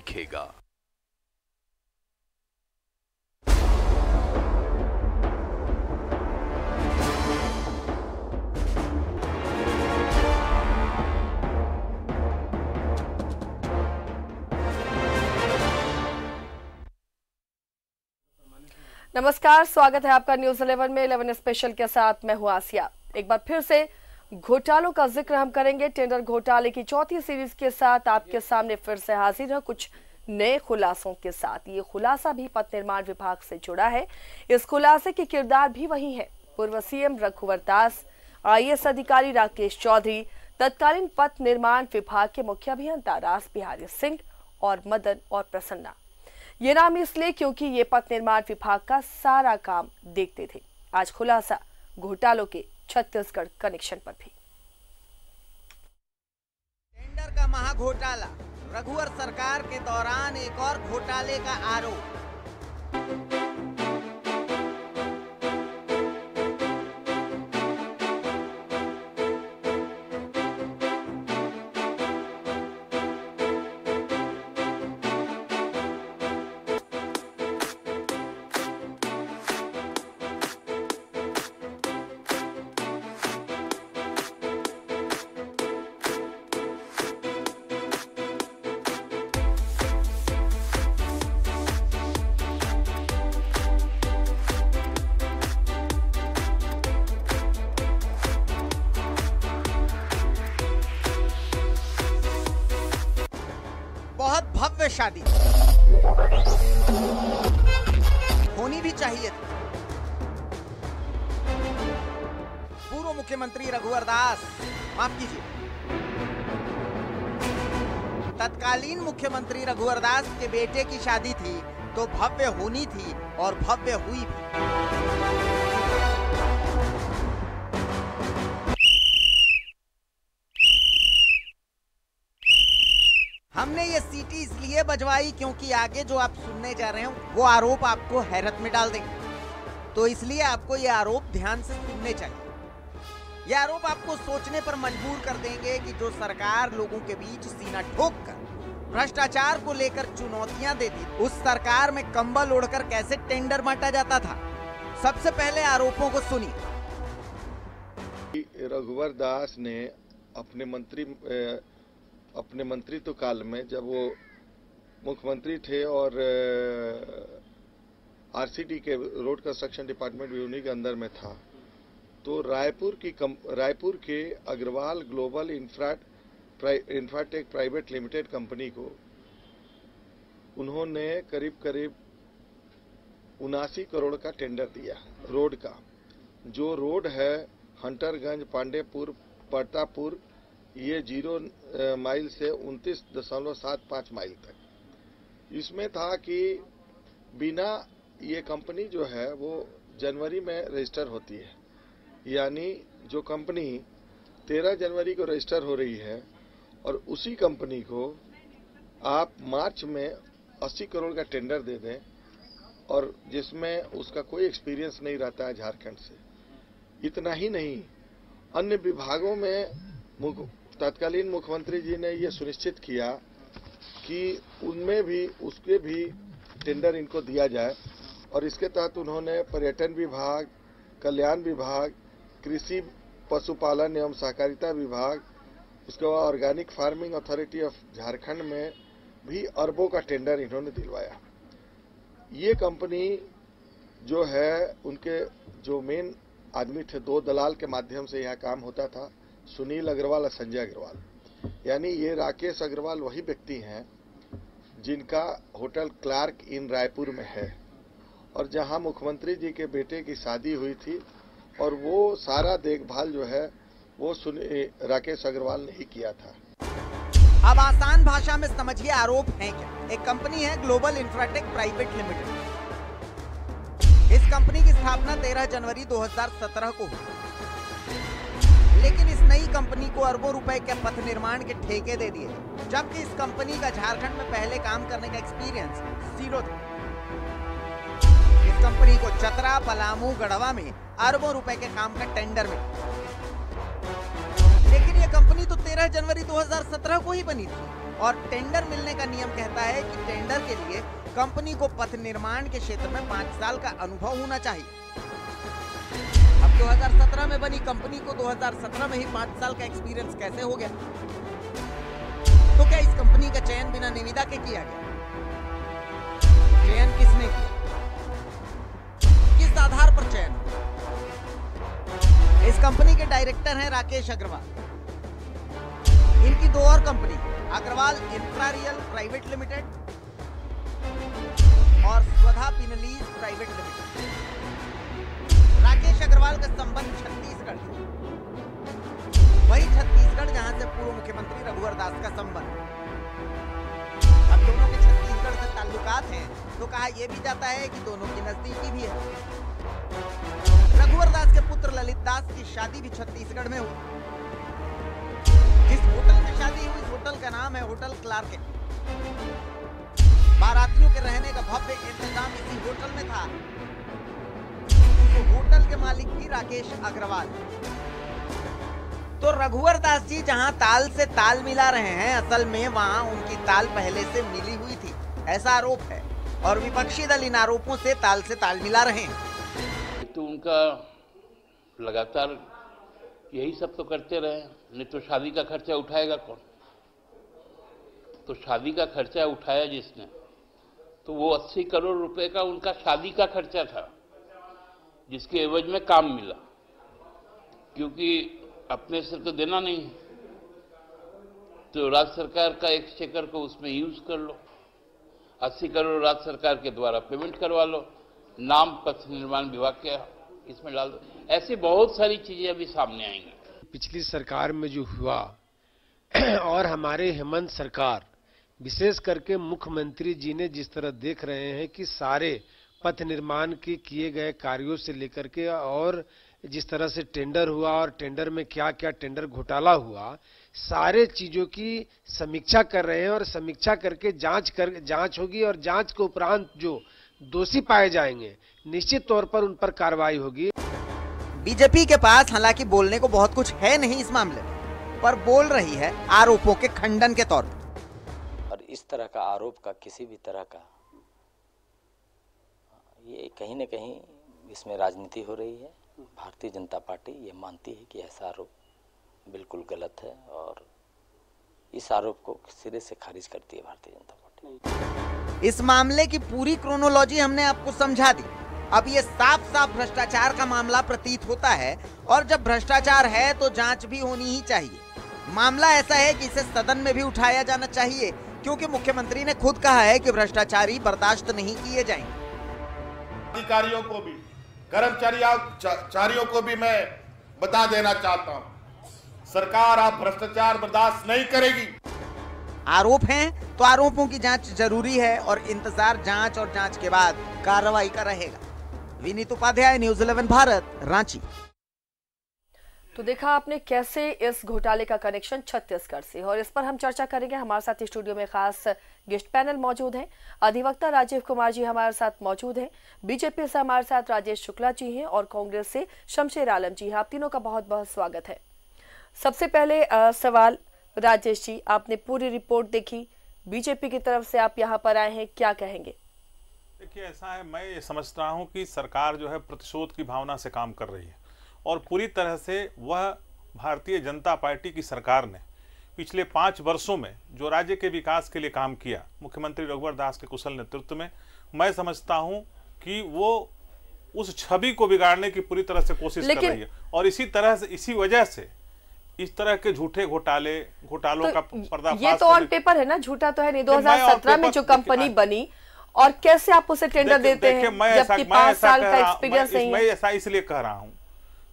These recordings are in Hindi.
दिखेगा नमस्कार स्वागत है आपका न्यूज इलेवन में इलेवन स्पेशल के साथ मैं हूं आसिया एक बार फिर से घोटालों का जिक्र हम करेंगे टेंडर घोटाले की चौथी सीरीज के साथ आपके सामने फिर से हाजिर है कुछ नए खुलासों के साथ ये खुलासा भी पथ निर्माण विभाग से जुड़ा है इस खुलासे के किरदार भी वही है पूर्व सीएम रघुवर दास आई अधिकारी राकेश चौधरी तत्कालीन पथ निर्माण विभाग के मुख्य अभियंता रास बिहारी सिंह और मदन और प्रसन्ना ये नाम इसलिए क्योंकि ये पथ निर्माण विभाग का सारा काम देखते थे आज खुलासा घोटालों के छत्तीसगढ़ कनेक्शन पर भी टेंडर का महाघोटाला रघुवर सरकार के दौरान एक और घोटाले का आरोप शादी होनी भी चाहिए थी पूर्व मुख्यमंत्री रघुवर दास माफ कीजिए तत्कालीन मुख्यमंत्री रघुवर दास के बेटे की शादी थी तो भव्य होनी थी और भव्य हुई भी इसलिए बजवाई क्योंकि आगे जो आप सुनने जा रहे हो वो आरोप आपको हैरत में डाल देंगे तो इसलिए आपको ये आरोप ध्यान से सुनने चाहिए ये आरोप आपको सोचने पर मजबूर कर देंगे कि जो सरकार लोगों के बीच सीना ठोक कर भ्रष्टाचार को लेकर चुनौतियां देती उस सरकार में कंबल ओढ़कर कैसे टेंडर बांटा जाता था सबसे पहले आरोपों को सुनिए रघुवर दास ने अपने मंत्री अपने मंत्री तो काल में जब वो मुख्यमंत्री थे और आरसीटी के रोड कंस्ट्रक्शन डिपार्टमेंट भी उन्हीं के अंदर में था तो रायपुर की रायपुर के अग्रवाल ग्लोबल प्राइ, इंफ्राटेक प्राइवेट लिमिटेड कंपनी को उन्होंने करीब करीब उनासी करोड़ का टेंडर दिया रोड का जो रोड है हंटरगंज पांडेपुर परतापुर ये जीरो माइल से उनतीस दशमलव सात पाँच माइल तक इसमें था कि बिना ये कंपनी जो है वो जनवरी में रजिस्टर होती है यानी जो कंपनी 13 जनवरी को रजिस्टर हो रही है और उसी कंपनी को आप मार्च में 80 करोड़ का टेंडर दे दें और जिसमें उसका कोई एक्सपीरियंस नहीं रहता है झारखंड से इतना ही नहीं अन्य विभागों में मुख, तत्कालीन मुख्यमंत्री जी ने ये सुनिश्चित किया कि उनमें भी उसके भी टेंडर इनको दिया जाए और इसके तहत उन्होंने पर्यटन विभाग कल्याण विभाग कृषि पशुपालन एवं सहकारिता विभाग उसके बाद organic farming authority of Jharkhand में भी अरबों का टेंडर इन्होंने दिलवाया ये कंपनी जो है उनके जो मेन आदमी थे दो दलाल के माध्यम से यहाँ काम होता था सुनील अग्रवाल और संजय अग्रवाल यानी ये राकेश अग्रवाल वही व्यक्ति हैं जिनका होटल क्लार्क इन रायपुर में है और जहां मुख्यमंत्री जी के बेटे की शादी हुई थी और वो सारा देखभाल जो है वो राकेश अग्रवाल ने ही किया था अब आसान भाषा में समझिए आरोप है क्या एक कंपनी है ग्लोबल इंफ्राटेक प्राइवेट लिमिटेड इस कंपनी की स्थापना 13 जनवरी 2017 को हुई लेकिन इस नई कंपनी को अरबों रुपए के पथ निर्माण के ठेके दे दिए जबकि इस कंपनी का झारखंड में पहले काम करने का एक्सपीरियंस जीरो था इस कंपनी को चतरा पलामू गढ़वा में अरबों रुपए के काम का टेंडर में लेकिन यह कंपनी तो 13 जनवरी 2017 को ही बनी थी और टेंडर मिलने का नियम कहता है कि टेंडर के लिए कंपनी को पथ निर्माण के क्षेत्र में पांच साल का अनुभव होना चाहिए 2017 में बनी कंपनी को 2017 में ही पांच साल का एक्सपीरियंस कैसे हो गया तो क्या इस कंपनी का चयन बिना निविदा के किया गया चयन किसने किया किस आधार पर चयन इस कंपनी के डायरेक्टर हैं राकेश अग्रवाल इनकी दो और company Agrawal infrareal private limited और स्वधा पिनलीज प्राइवेट लिमिटेड राजेश अग्रवाल का संबंध छत्तीसगढ़ से वही छत्तीसगढ़ जहां से पूर्व मुख्यमंत्री रघुवर दास का संबंध अब दोनों के छत्तीसगढ़ से ताल्लुकात हैं तो कहा यह भी जाता है कि दोनों की नजदीकी भी है रघुवर दास के पुत्र ललित दास की शादी भी छत्तीसगढ़ में हुई जिस होटल में शादी हुई होटल का नाम है होटल क्लार्क बारातियों के रहने का भव्य इंतजाम इसी होटल में था तो होटल के मालिक थी राकेश अग्रवाल तो रघुवर दास जी जहाँ ताल से ताल मिला रहे हैं असल में वहाँ उनकी ताल पहले से मिली हुई थी ऐसा आरोप है और विपक्षी दल इन आरोपों से ताल से ताल मिला रहे हैं तो उनका लगातार यही सब तो करते रहे नहीं तो शादी का खर्चा उठाएगा कौन तो शादी का खर्चा उठाया जिसने तो वो 80 करोड़ रुपए का उनका शादी का खर्चा था जिसके एवज में काम मिला क्योंकि अपने सर को तो देना नहीं है तो राज्य सरकार का एक चेकर को उसमें यूज कर लो 80 करोड़ राज्य सरकार के द्वारा पेमेंट करवा लो नाम पथ निर्माण विभाग के इसमें डाल दो ऐसी बहुत सारी चीजें अभी सामने आएंगी पिछली सरकार में जो हुआ और हमारे हेमंत सरकार विशेष करके मुख्यमंत्री जी ने जिस तरह देख रहे हैं कि सारे पथ निर्माण के किए गए कार्यों से लेकर के और जिस तरह से टेंडर हुआ और टेंडर में क्या क्या टेंडर घोटाला हुआ सारे चीजों की समीक्षा कर रहे हैं और समीक्षा करके जांच कर जांच होगी और जांच के उपरांत जो दोषी पाए जाएंगे निश्चित तौर पर उन पर कार्रवाई होगी बीजेपी के पास हालांकि बोलने को बहुत कुछ है नहीं इस मामले में पर बोल रही है आरोपों के खंडन के तौर पर और इस तरह का आरोप का किसी भी तरह का ये कहीं ना कहीं इसमें राजनीति हो रही है भारतीय जनता पार्टी ये मानती है कि ऐसा आरोप बिल्कुल गलत है और इस आरोप को सिरे से खारिज करती है भारतीय जनता पार्टी इस मामले की पूरी क्रोनोलॉजी हमने आपको समझा दी अब ये साफ साफ भ्रष्टाचार का मामला प्रतीत होता है और जब भ्रष्टाचार है तो जांच भी होनी ही चाहिए मामला ऐसा है कि इसे सदन में भी उठाया जाना चाहिए क्योंकि मुख्यमंत्री ने खुद कहा है कि भ्रष्टाचारी बर्दाश्त नहीं किए जाएंगे अधिकारियों को भी कर्मचारियों को भी मैं बता देना चाहता हूँ सरकार आप भ्रष्टाचार बर्दाश्त नहीं करेगी आरोप हैं तो आरोपों की जांच जरूरी है और इंतजार जांच और जांच के बाद कार्रवाई का रहेगा विनीत उपाध्याय न्यूज इलेवन भारत रांची तो देखा आपने कैसे इस घोटाले का कनेक्शन छत्तीसगढ़ से और इस पर हम चर्चा करेंगे हमारे साथ स्टूडियो में खास गेस्ट पैनल मौजूद हैं अधिवक्ता राजीव कुमार जी हमारे साथ मौजूद हैं बीजेपी से हमारे साथ राजेश शुक्ला जी हैं और कांग्रेस से शमशेर आलम जी हैं आप तीनों का बहुत बहुत स्वागत है सबसे पहले आ, सवाल राजेश जी आपने पूरी रिपोर्ट देखी बीजेपी की तरफ से आप यहाँ पर आए हैं क्या कहेंगे देखिए ऐसा है मैं समझता हूँ कि सरकार जो है प्रतिशोध की भावना से काम कर रही है और पूरी तरह से वह भारतीय जनता पार्टी की सरकार ने पिछले पाँच वर्षों में जो राज्य के विकास के लिए काम किया मुख्यमंत्री रघुवर दास के कुशल नेतृत्व में मैं समझता हूँ कि वो उस छवि को बिगाड़ने की पूरी तरह से कोशिश कर रही है और इसी तरह से इसी वजह से इस तरह के झूठे घोटाले घोटालों तो का पर्दाफाश ये तो ऑन पेपर है ना झूठा तो है नहीं 2017 में जो कंपनी बनी और कैसे आप उसे टेंडर देते हैं मैं ऐसा इसलिए कह रहा हूँ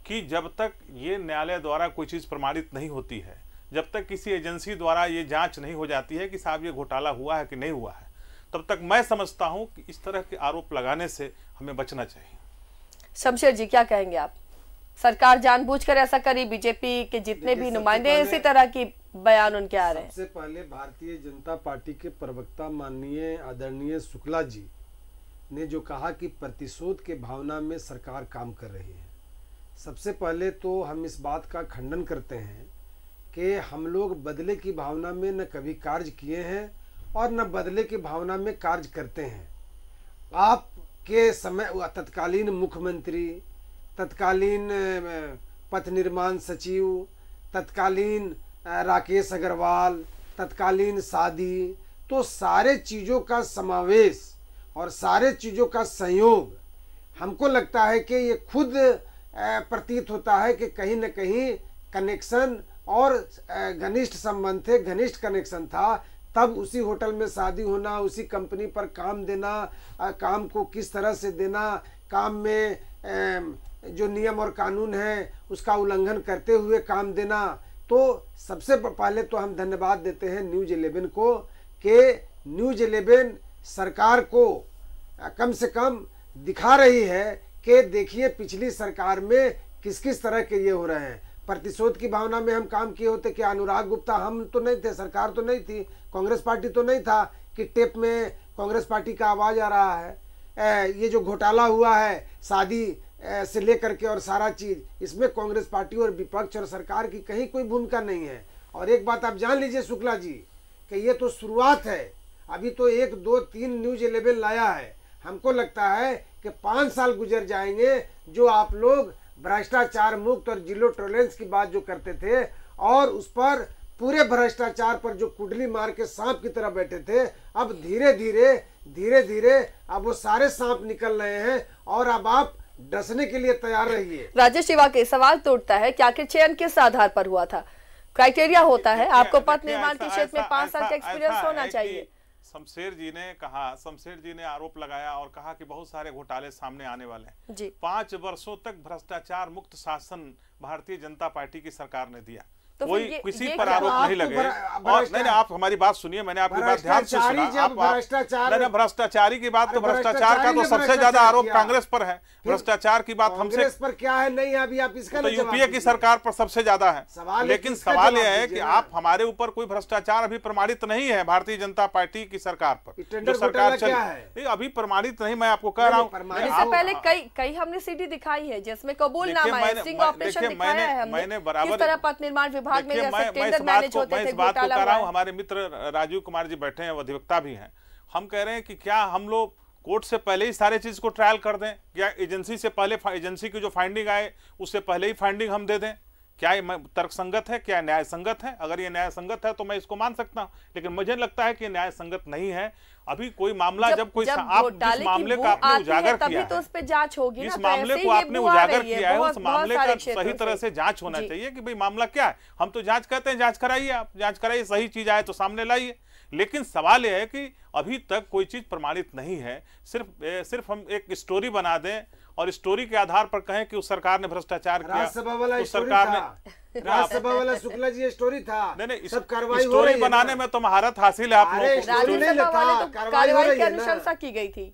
कि जब तक ये न्यायालय द्वारा कोई चीज़ प्रमाणित नहीं होती है जब तक किसी एजेंसी द्वारा ये जांच नहीं हो जाती है कि साहब ये घोटाला हुआ है कि नहीं हुआ है तब तक मैं समझता हूँ कि इस तरह के आरोप लगाने से हमें बचना चाहिए शमशेर जी क्या कहेंगे आप सरकार जानबूझकर ऐसा करी बीजेपी के जितने भी नुमाइंदे इसी तरह की बयान उनके आ रहे हैं सबसे पहले भारतीय जनता पार्टी के प्रवक्ता माननीय आदरणीय शुक्ला जी ने जो कहा कि प्रतिशोध के भावना में सरकार काम कर रही है सबसे पहले तो हम इस बात का खंडन करते हैं कि हम लोग बदले की भावना में न कभी कार्य किए हैं और न बदले की भावना में कार्य करते हैं आप के समय तत्कालीन मुख्यमंत्री तत्कालीन पथ निर्माण सचिव तत्कालीन राकेश अग्रवाल तत्कालीन सादी तो सारे चीज़ों का समावेश और सारे चीज़ों का संयोग हमको लगता है कि ये खुद प्रतीत होता है कि कहीं न कहीं कनेक्शन और घनिष्ठ संबंध थे घनिष्ठ कनेक्शन था तब उसी होटल में शादी होना उसी कंपनी पर काम देना काम को किस तरह से देना काम में जो नियम और कानून है उसका उल्लंघन करते हुए काम देना तो सबसे पहले तो हम धन्यवाद देते हैं न्यूज इलेवन को कि न्यूज इलेवन सरकार को कम से कम दिखा रही है कि देखिए पिछली सरकार में किस किस तरह के ये हो रहे हैं प्रतिशोध की भावना में हम काम किए होते कि अनुराग गुप्ता हम तो नहीं थे सरकार तो नहीं थी कांग्रेस पार्टी तो नहीं था कि टेप में कांग्रेस पार्टी का आवाज़ आ रहा है ए, ये जो घोटाला हुआ है शादी से लेकर के और सारा चीज़ इसमें कांग्रेस पार्टी और विपक्ष और सरकार की कहीं कोई भूमिका नहीं है और एक बात आप जान लीजिए शुक्ला जी कि ये तो शुरुआत है अभी तो एक दो तीन न्यूज इलेवन लाया है हमको लगता है कि पाँच साल गुजर जाएंगे जो आप लोग भ्रष्टाचार मुक्त और जिलो टॉलरेंस की बात जो करते थे और उस पर पूरे भ्रष्टाचार पर जो कुडली मार के सांप की तरह बैठे थे अब धीरे धीरे धीरे धीरे अब वो सारे सांप निकल रहे हैं और अब आप डसने के लिए तैयार रहिए राजेश के सवाल तोड़ता है क्या आखिर चयन किस आधार पर हुआ था क्राइटेरिया होता है आपको पथ निर्माण के क्षेत्र में पांच साल का एक्सपीरियंस होना चाहिए शमशेर जी ने कहा शमशेर जी ने आरोप लगाया और कहा कि बहुत सारे घोटाले सामने आने वाले हैं पांच वर्षों तक भ्रष्टाचार मुक्त शासन भारतीय जनता पार्टी की सरकार ने दिया तो कोई किसी पर आरोप नहीं लगे और नहीं आप हमारी बात सुनिए मैंने आपकी बात ध्यान से सुना आप भ्रष्टाचार भ्रष्टाचारी की बात तो भ्रष्टाचार का तो सबसे ज्यादा आरोप कांग्रेस पर है भ्रष्टाचार की बात हमसे पर क्या है नहीं अभी आप इसका तो यूपीए की सरकार पर सबसे ज्यादा है लेकिन सवाल यह है की आप हमारे ऊपर कोई भ्रष्टाचार अभी प्रमाणित नहीं है भारतीय जनता पार्टी की सरकार पर जो सरकार चल अभी प्रमाणित नहीं मैं आपको कह रहा हूँ पहले कई कई हमने सीढ़ी दिखाई है जिसमें कबूल नामा मैंने बराबर पथ निर्माण विभाग में या मैं, मैं इस बात को कर रहा हूँ हमारे मित्र राजीव कुमार जी बैठे हैं अधिवक्ता भी हैं हम कह रहे हैं कि क्या हम लोग कोर्ट से पहले ही सारे चीज को ट्रायल कर दें या एजेंसी से पहले एजेंसी की जो फाइंडिंग आए उससे पहले ही फाइंडिंग हम दे दें क्या ये तर्क संगत है क्या न्याय संगत है अगर ये न्याय संगत है तो मैं इसको मान सकता हूँ लेकिन मुझे लगता है कि न्याय संगत नहीं है अभी कोई मामला जब, जब कोई जब आप जिस मामले का आपने उजागर किया तो उस पे जांच होगी इस तो मामले को आपने उजागर किया है उस मामले का सही तरह से जांच होना चाहिए कि भाई मामला क्या है हम तो जांच कहते हैं जांच कराइए आप जांच कराइए सही चीज आए तो सामने लाइए लेकिन सवाल यह है कि अभी तक कोई चीज प्रमाणित नहीं है सिर्फ सिर्फ हम एक स्टोरी बना दें और स्टोरी के आधार पर कहें कि उस सरकार ने भ्रष्टाचार किया वाला उस सरकार ने राज्यसभा वाला शुक्ला जी स्टोरी था नहीं नहीं सब कार्रवाई स्टोरी बनाने में तो महारत हासिल है आप लोगों को तो कार्रवाई की अनुशंसा की गई थी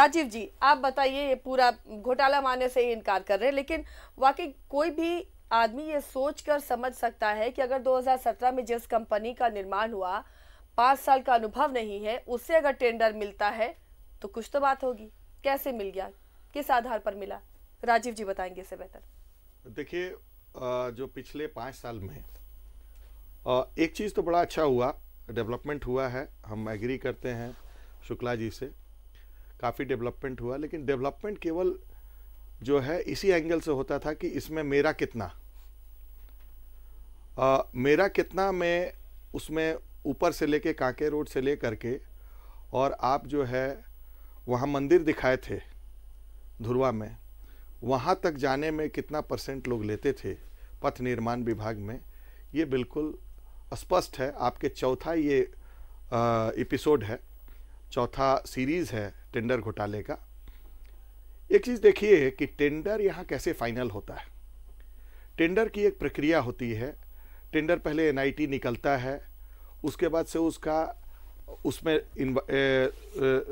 राजीव जी आप बताइए ये पूरा घोटाला मानने से ही इनकार कर रहे हैं लेकिन वाकई कोई भी आदमी ये सोच कर समझ सकता है कि अगर 2017 में जिस कंपनी का निर्माण हुआ पाँच साल का अनुभव नहीं है उससे अगर टेंडर मिलता है तो कुछ तो बात होगी कैसे मिल गया किस आधार पर मिला राजीव जी बताएंगे इसे बेहतर देखिए जो पिछले पाँच साल में एक चीज़ तो बड़ा अच्छा हुआ डेवलपमेंट हुआ है हम एग्री करते हैं शुक्ला जी से काफ़ी डेवलपमेंट हुआ लेकिन डेवलपमेंट केवल जो है इसी एंगल से होता था कि इसमें मेरा कितना आ, मेरा कितना मैं उसमें ऊपर से लेके कांके रोड से ले करके और आप जो है वहाँ मंदिर दिखाए थे धुरवा में वहाँ तक जाने में कितना परसेंट लोग लेते थे पथ निर्माण विभाग में ये बिल्कुल स्पष्ट है आपके चौथा ये एपिसोड है चौथा सीरीज़ है टेंडर घोटाले का एक चीज़ देखिए कि टेंडर यहाँ कैसे फाइनल होता है टेंडर की एक प्रक्रिया होती है टेंडर पहले एन निकलता है उसके बाद से उसका उसमें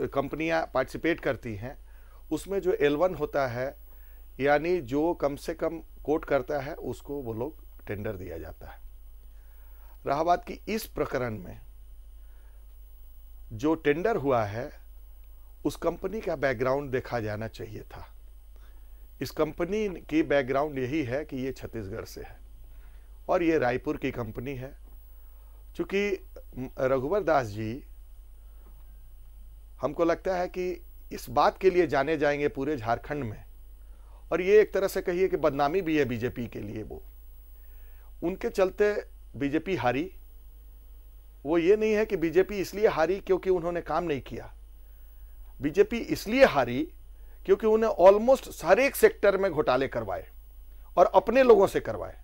कंपनियां पार्टिसिपेट करती हैं उसमें जो एल वन होता है यानी जो कम से कम कोट करता है उसको वो लोग टेंडर दिया जाता है रहा बात की इस प्रकरण में जो टेंडर हुआ है उस कंपनी का बैकग्राउंड देखा जाना चाहिए था इस कंपनी की बैकग्राउंड यही है कि ये छत्तीसगढ़ से है और ये रायपुर की कंपनी है चूँकि रघुवर दास जी हमको लगता है कि इस बात के लिए जाने जाएंगे पूरे झारखंड में और ये एक तरह से कहिए कि बदनामी भी है बीजेपी के लिए वो उनके चलते बीजेपी हारी वो ये नहीं है कि बीजेपी इसलिए हारी क्योंकि उन्होंने काम नहीं किया बीजेपी इसलिए हारी क्योंकि उन्हें ऑलमोस्ट हर एक सेक्टर में घोटाले करवाए और अपने लोगों से करवाए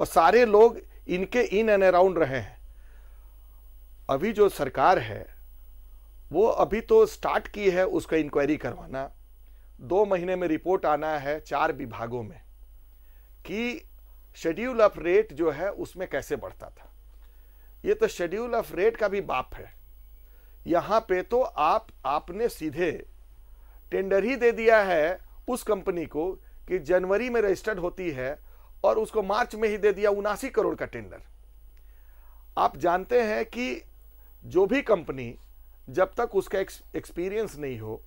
और सारे लोग इनके इन एंड अराउंड रहे हैं अभी जो सरकार है वो अभी तो स्टार्ट की है उसका इंक्वायरी करवाना दो महीने में रिपोर्ट आना है चार विभागों में कि शेड्यूल ऑफ रेट जो है उसमें कैसे बढ़ता था ये तो शेड्यूल ऑफ रेट का भी बाप है यहाँ पे तो आप आपने सीधे टेंडर ही दे दिया है उस कंपनी को कि जनवरी में रजिस्टर्ड होती है और उसको मार्च में ही दे दिया उनासी करोड़ का टेंडर आप जानते हैं कि जो भी कंपनी जब तक उसका एक्सपीरियंस नहीं हो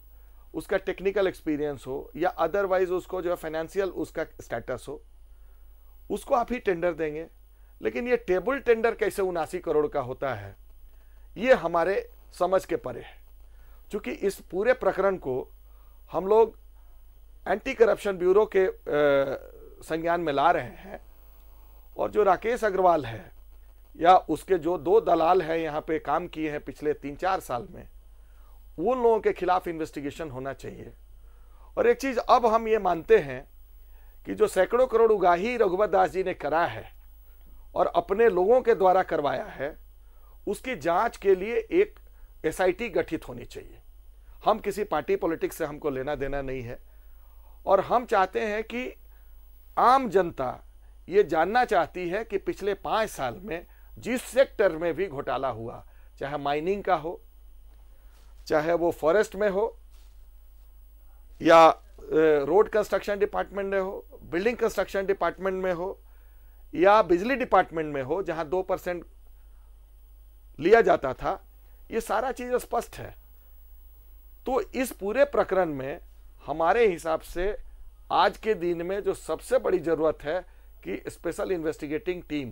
उसका टेक्निकल एक्सपीरियंस हो या अदरवाइज उसको जो है फाइनेंशियल उसका स्टेटस हो उसको आप ही टेंडर देंगे लेकिन ये टेबल टेंडर कैसे उनासी करोड़ का होता है ये हमारे समझ के परे है क्योंकि इस पूरे प्रकरण को हम लोग एंटी करप्शन ब्यूरो के संज्ञान में ला रहे हैं और जो राकेश अग्रवाल है या उसके जो दो दलाल हैं यहाँ पे काम किए हैं पिछले तीन चार साल में उन लोगों के खिलाफ इन्वेस्टिगेशन होना चाहिए और एक चीज़ अब हम ये मानते हैं कि जो सैकड़ों करोड़ उगाही रघुवर दास जी ने करा है और अपने लोगों के द्वारा करवाया है उसकी जांच के लिए एक एसआईटी गठित होनी चाहिए हम किसी पार्टी पॉलिटिक्स से हमको लेना देना नहीं है और हम चाहते हैं कि आम जनता ये जानना चाहती है कि पिछले पाँच साल में जिस सेक्टर में भी घोटाला हुआ चाहे माइनिंग का हो चाहे वो फॉरेस्ट में हो या रोड कंस्ट्रक्शन डिपार्टमेंट में हो बिल्डिंग कंस्ट्रक्शन डिपार्टमेंट में हो या बिजली डिपार्टमेंट में हो जहां दो परसेंट लिया जाता था ये सारा चीज स्पष्ट है तो इस पूरे प्रकरण में हमारे हिसाब से आज के दिन में जो सबसे बड़ी ज़रूरत है कि स्पेशल इन्वेस्टिगेटिंग टीम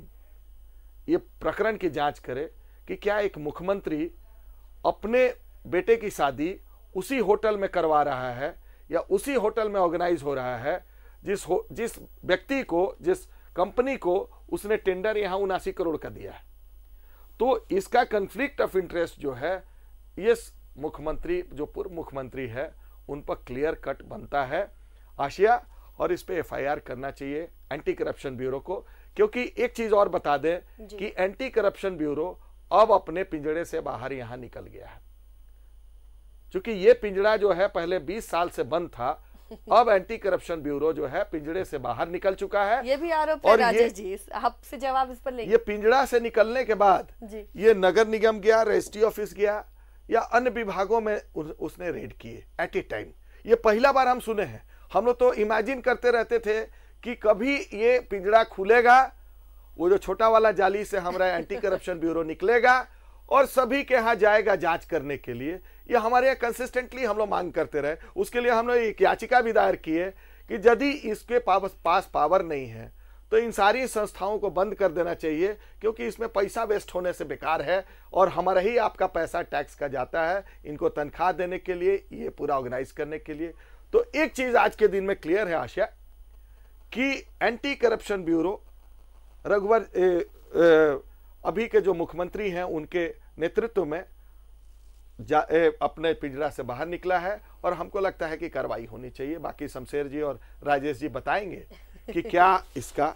ये प्रकरण की जांच करे कि क्या एक मुख्यमंत्री अपने बेटे की शादी उसी होटल में करवा रहा है या उसी होटल में ऑर्गेनाइज हो रहा है जिस हो जिस व्यक्ति को जिस कंपनी को उसने टेंडर यहाँ उनासी करोड़ का दिया है तो इसका कन्फ्लिक्ट ऑफ इंटरेस्ट जो है ये मुख्यमंत्री जो पूर्व मुख्यमंत्री है उन पर क्लियर कट बनता है आशिया और इस पर एफ करना चाहिए एंटी करप्शन ब्यूरो को क्योंकि एक चीज और बता दें कि एंटी करप्शन ब्यूरो अब अपने पिंजड़े से बाहर यहां निकल गया है क्योंकि ये पिंजड़ा जो है पहले 20 साल से बंद था अब एंटी करप्शन ब्यूरो जो है पिंजड़े से बाहर निकल चुका है ये भी आरोप है राजेश जी आपसे जवाब इस पर लेंगे ये पिंजड़ा से निकलने के बाद ये नगर निगम गया रजिस्ट्री ऑफिस गया या अन्य विभागों में उसने रेड किए एट ए टाइम ये पहला बार हम सुने हैं हम लोग तो इमेजिन करते रहते थे कि कभी ये पिंजरा खुलेगा वो जो छोटा वाला जाली से हमारा एंटी करप्शन ब्यूरो निकलेगा और सभी के यहाँ जाएगा जांच करने के लिए ये हमारे यहाँ कंसिस्टेंटली हम लोग मांग करते रहे उसके लिए हमने एक याचिका भी दायर की है कि यदि इसके पास पावर नहीं है तो इन सारी संस्थाओं को बंद कर देना चाहिए क्योंकि इसमें पैसा वेस्ट होने से बेकार है और हमारा ही आपका पैसा टैक्स का जाता है इनको तनख्वाह देने के लिए ये पूरा ऑर्गेनाइज करने के लिए तो एक चीज़ आज के दिन में क्लियर है आशा कि एंटी करप्शन ब्यूरो रघुवर अभी के जो मुख्यमंत्री हैं उनके नेतृत्व में जा, ए, अपने पिंजरा से बाहर निकला है और हमको लगता है कि कार्रवाई होनी चाहिए बाकी शमशेर जी और राजेश जी बताएंगे कि क्या इसका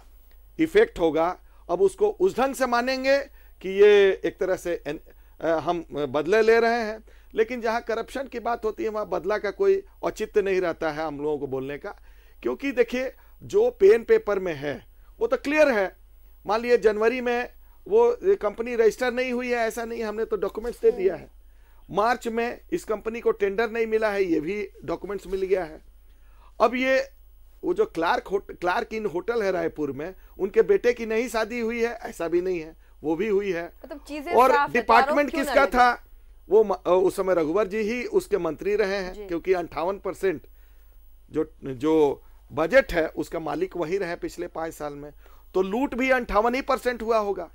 इफेक्ट होगा अब उसको उस ढंग से मानेंगे कि ये एक तरह से एन, आ, हम बदले ले रहे हैं लेकिन जहाँ करप्शन की बात होती है वहां बदला का कोई औचित्य नहीं रहता है हम लोगों को बोलने का क्योंकि देखिए जो पेन पेपर में है वो तो क्लियर है मान लिए जनवरी में वो कंपनी रजिस्टर नहीं हुई है ऐसा नहीं हमने तो डॉक्यूमेंट्स दे दिया है मार्च में इस कंपनी को टेंडर नहीं मिला है ये भी डॉक्यूमेंट्स मिल गया है अब ये वो जो क्लार्क क्लार्क इन होटल है रायपुर में उनके बेटे की नहीं शादी हुई है ऐसा भी नहीं है वो भी हुई है मतलब और डिपार्टमेंट किसका था वो उस समय रघुवर जी ही उसके मंत्री रहे हैं क्योंकि अंठावन परसेंट जो जो बजट है उसका मालिक वही रहे पिछले पांच साल में तो लूट भी अंठावन ही परसेंट हुआ होगा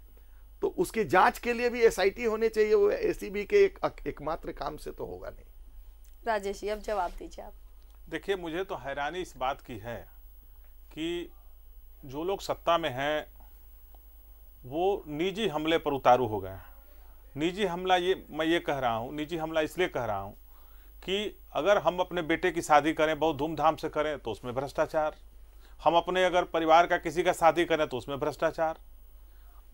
तो उसकी जांच के लिए भी एसआईटी होने चाहिए वो एसीबी e के एक एकमात्र काम से तो होगा नहीं राजेश जी अब जवाब दीजिए आप देखिए मुझे तो हैरानी इस बात की है कि जो लोग सत्ता में हैं वो निजी हमले पर उतारू हो गए निजी हमला ये मैं ये कह रहा हूँ निजी हमला इसलिए कह रहा हूँ कि अगर हम अपने बेटे की शादी करें बहुत धूमधाम से करें तो उसमें भ्रष्टाचार हम अपने अगर परिवार का किसी का शादी करें तो उसमें भ्रष्टाचार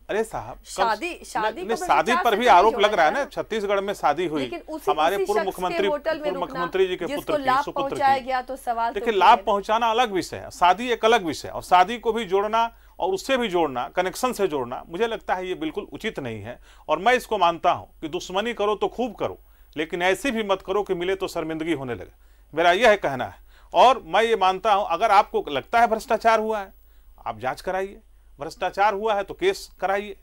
अरे साहब शादी शादी शादी पर भी तो आरोप लग रहा है ना छत्तीसगढ़ में शादी हुई हमारे पूर्व मुख्यमंत्री पूर्व मुख्यमंत्री जी के पुत्र सुपुत्र तो सवाल देखिए तो लाभ पहुंचाना अलग विषय है शादी एक अलग विषय और शादी को भी जोड़ना और उससे भी जोड़ना कनेक्शन से जोड़ना मुझे लगता है ये बिल्कुल उचित नहीं है और मैं इसको मानता हूं कि दुश्मनी करो तो खूब करो लेकिन ऐसी भी मत करो कि मिले तो शर्मिंदगी होने लगे मेरा यह है कहना है और मैं ये मानता हूँ अगर आपको लगता है भ्रष्टाचार हुआ है आप जांच कराइए भ्रष्टाचार हुआ है तो केस कराइए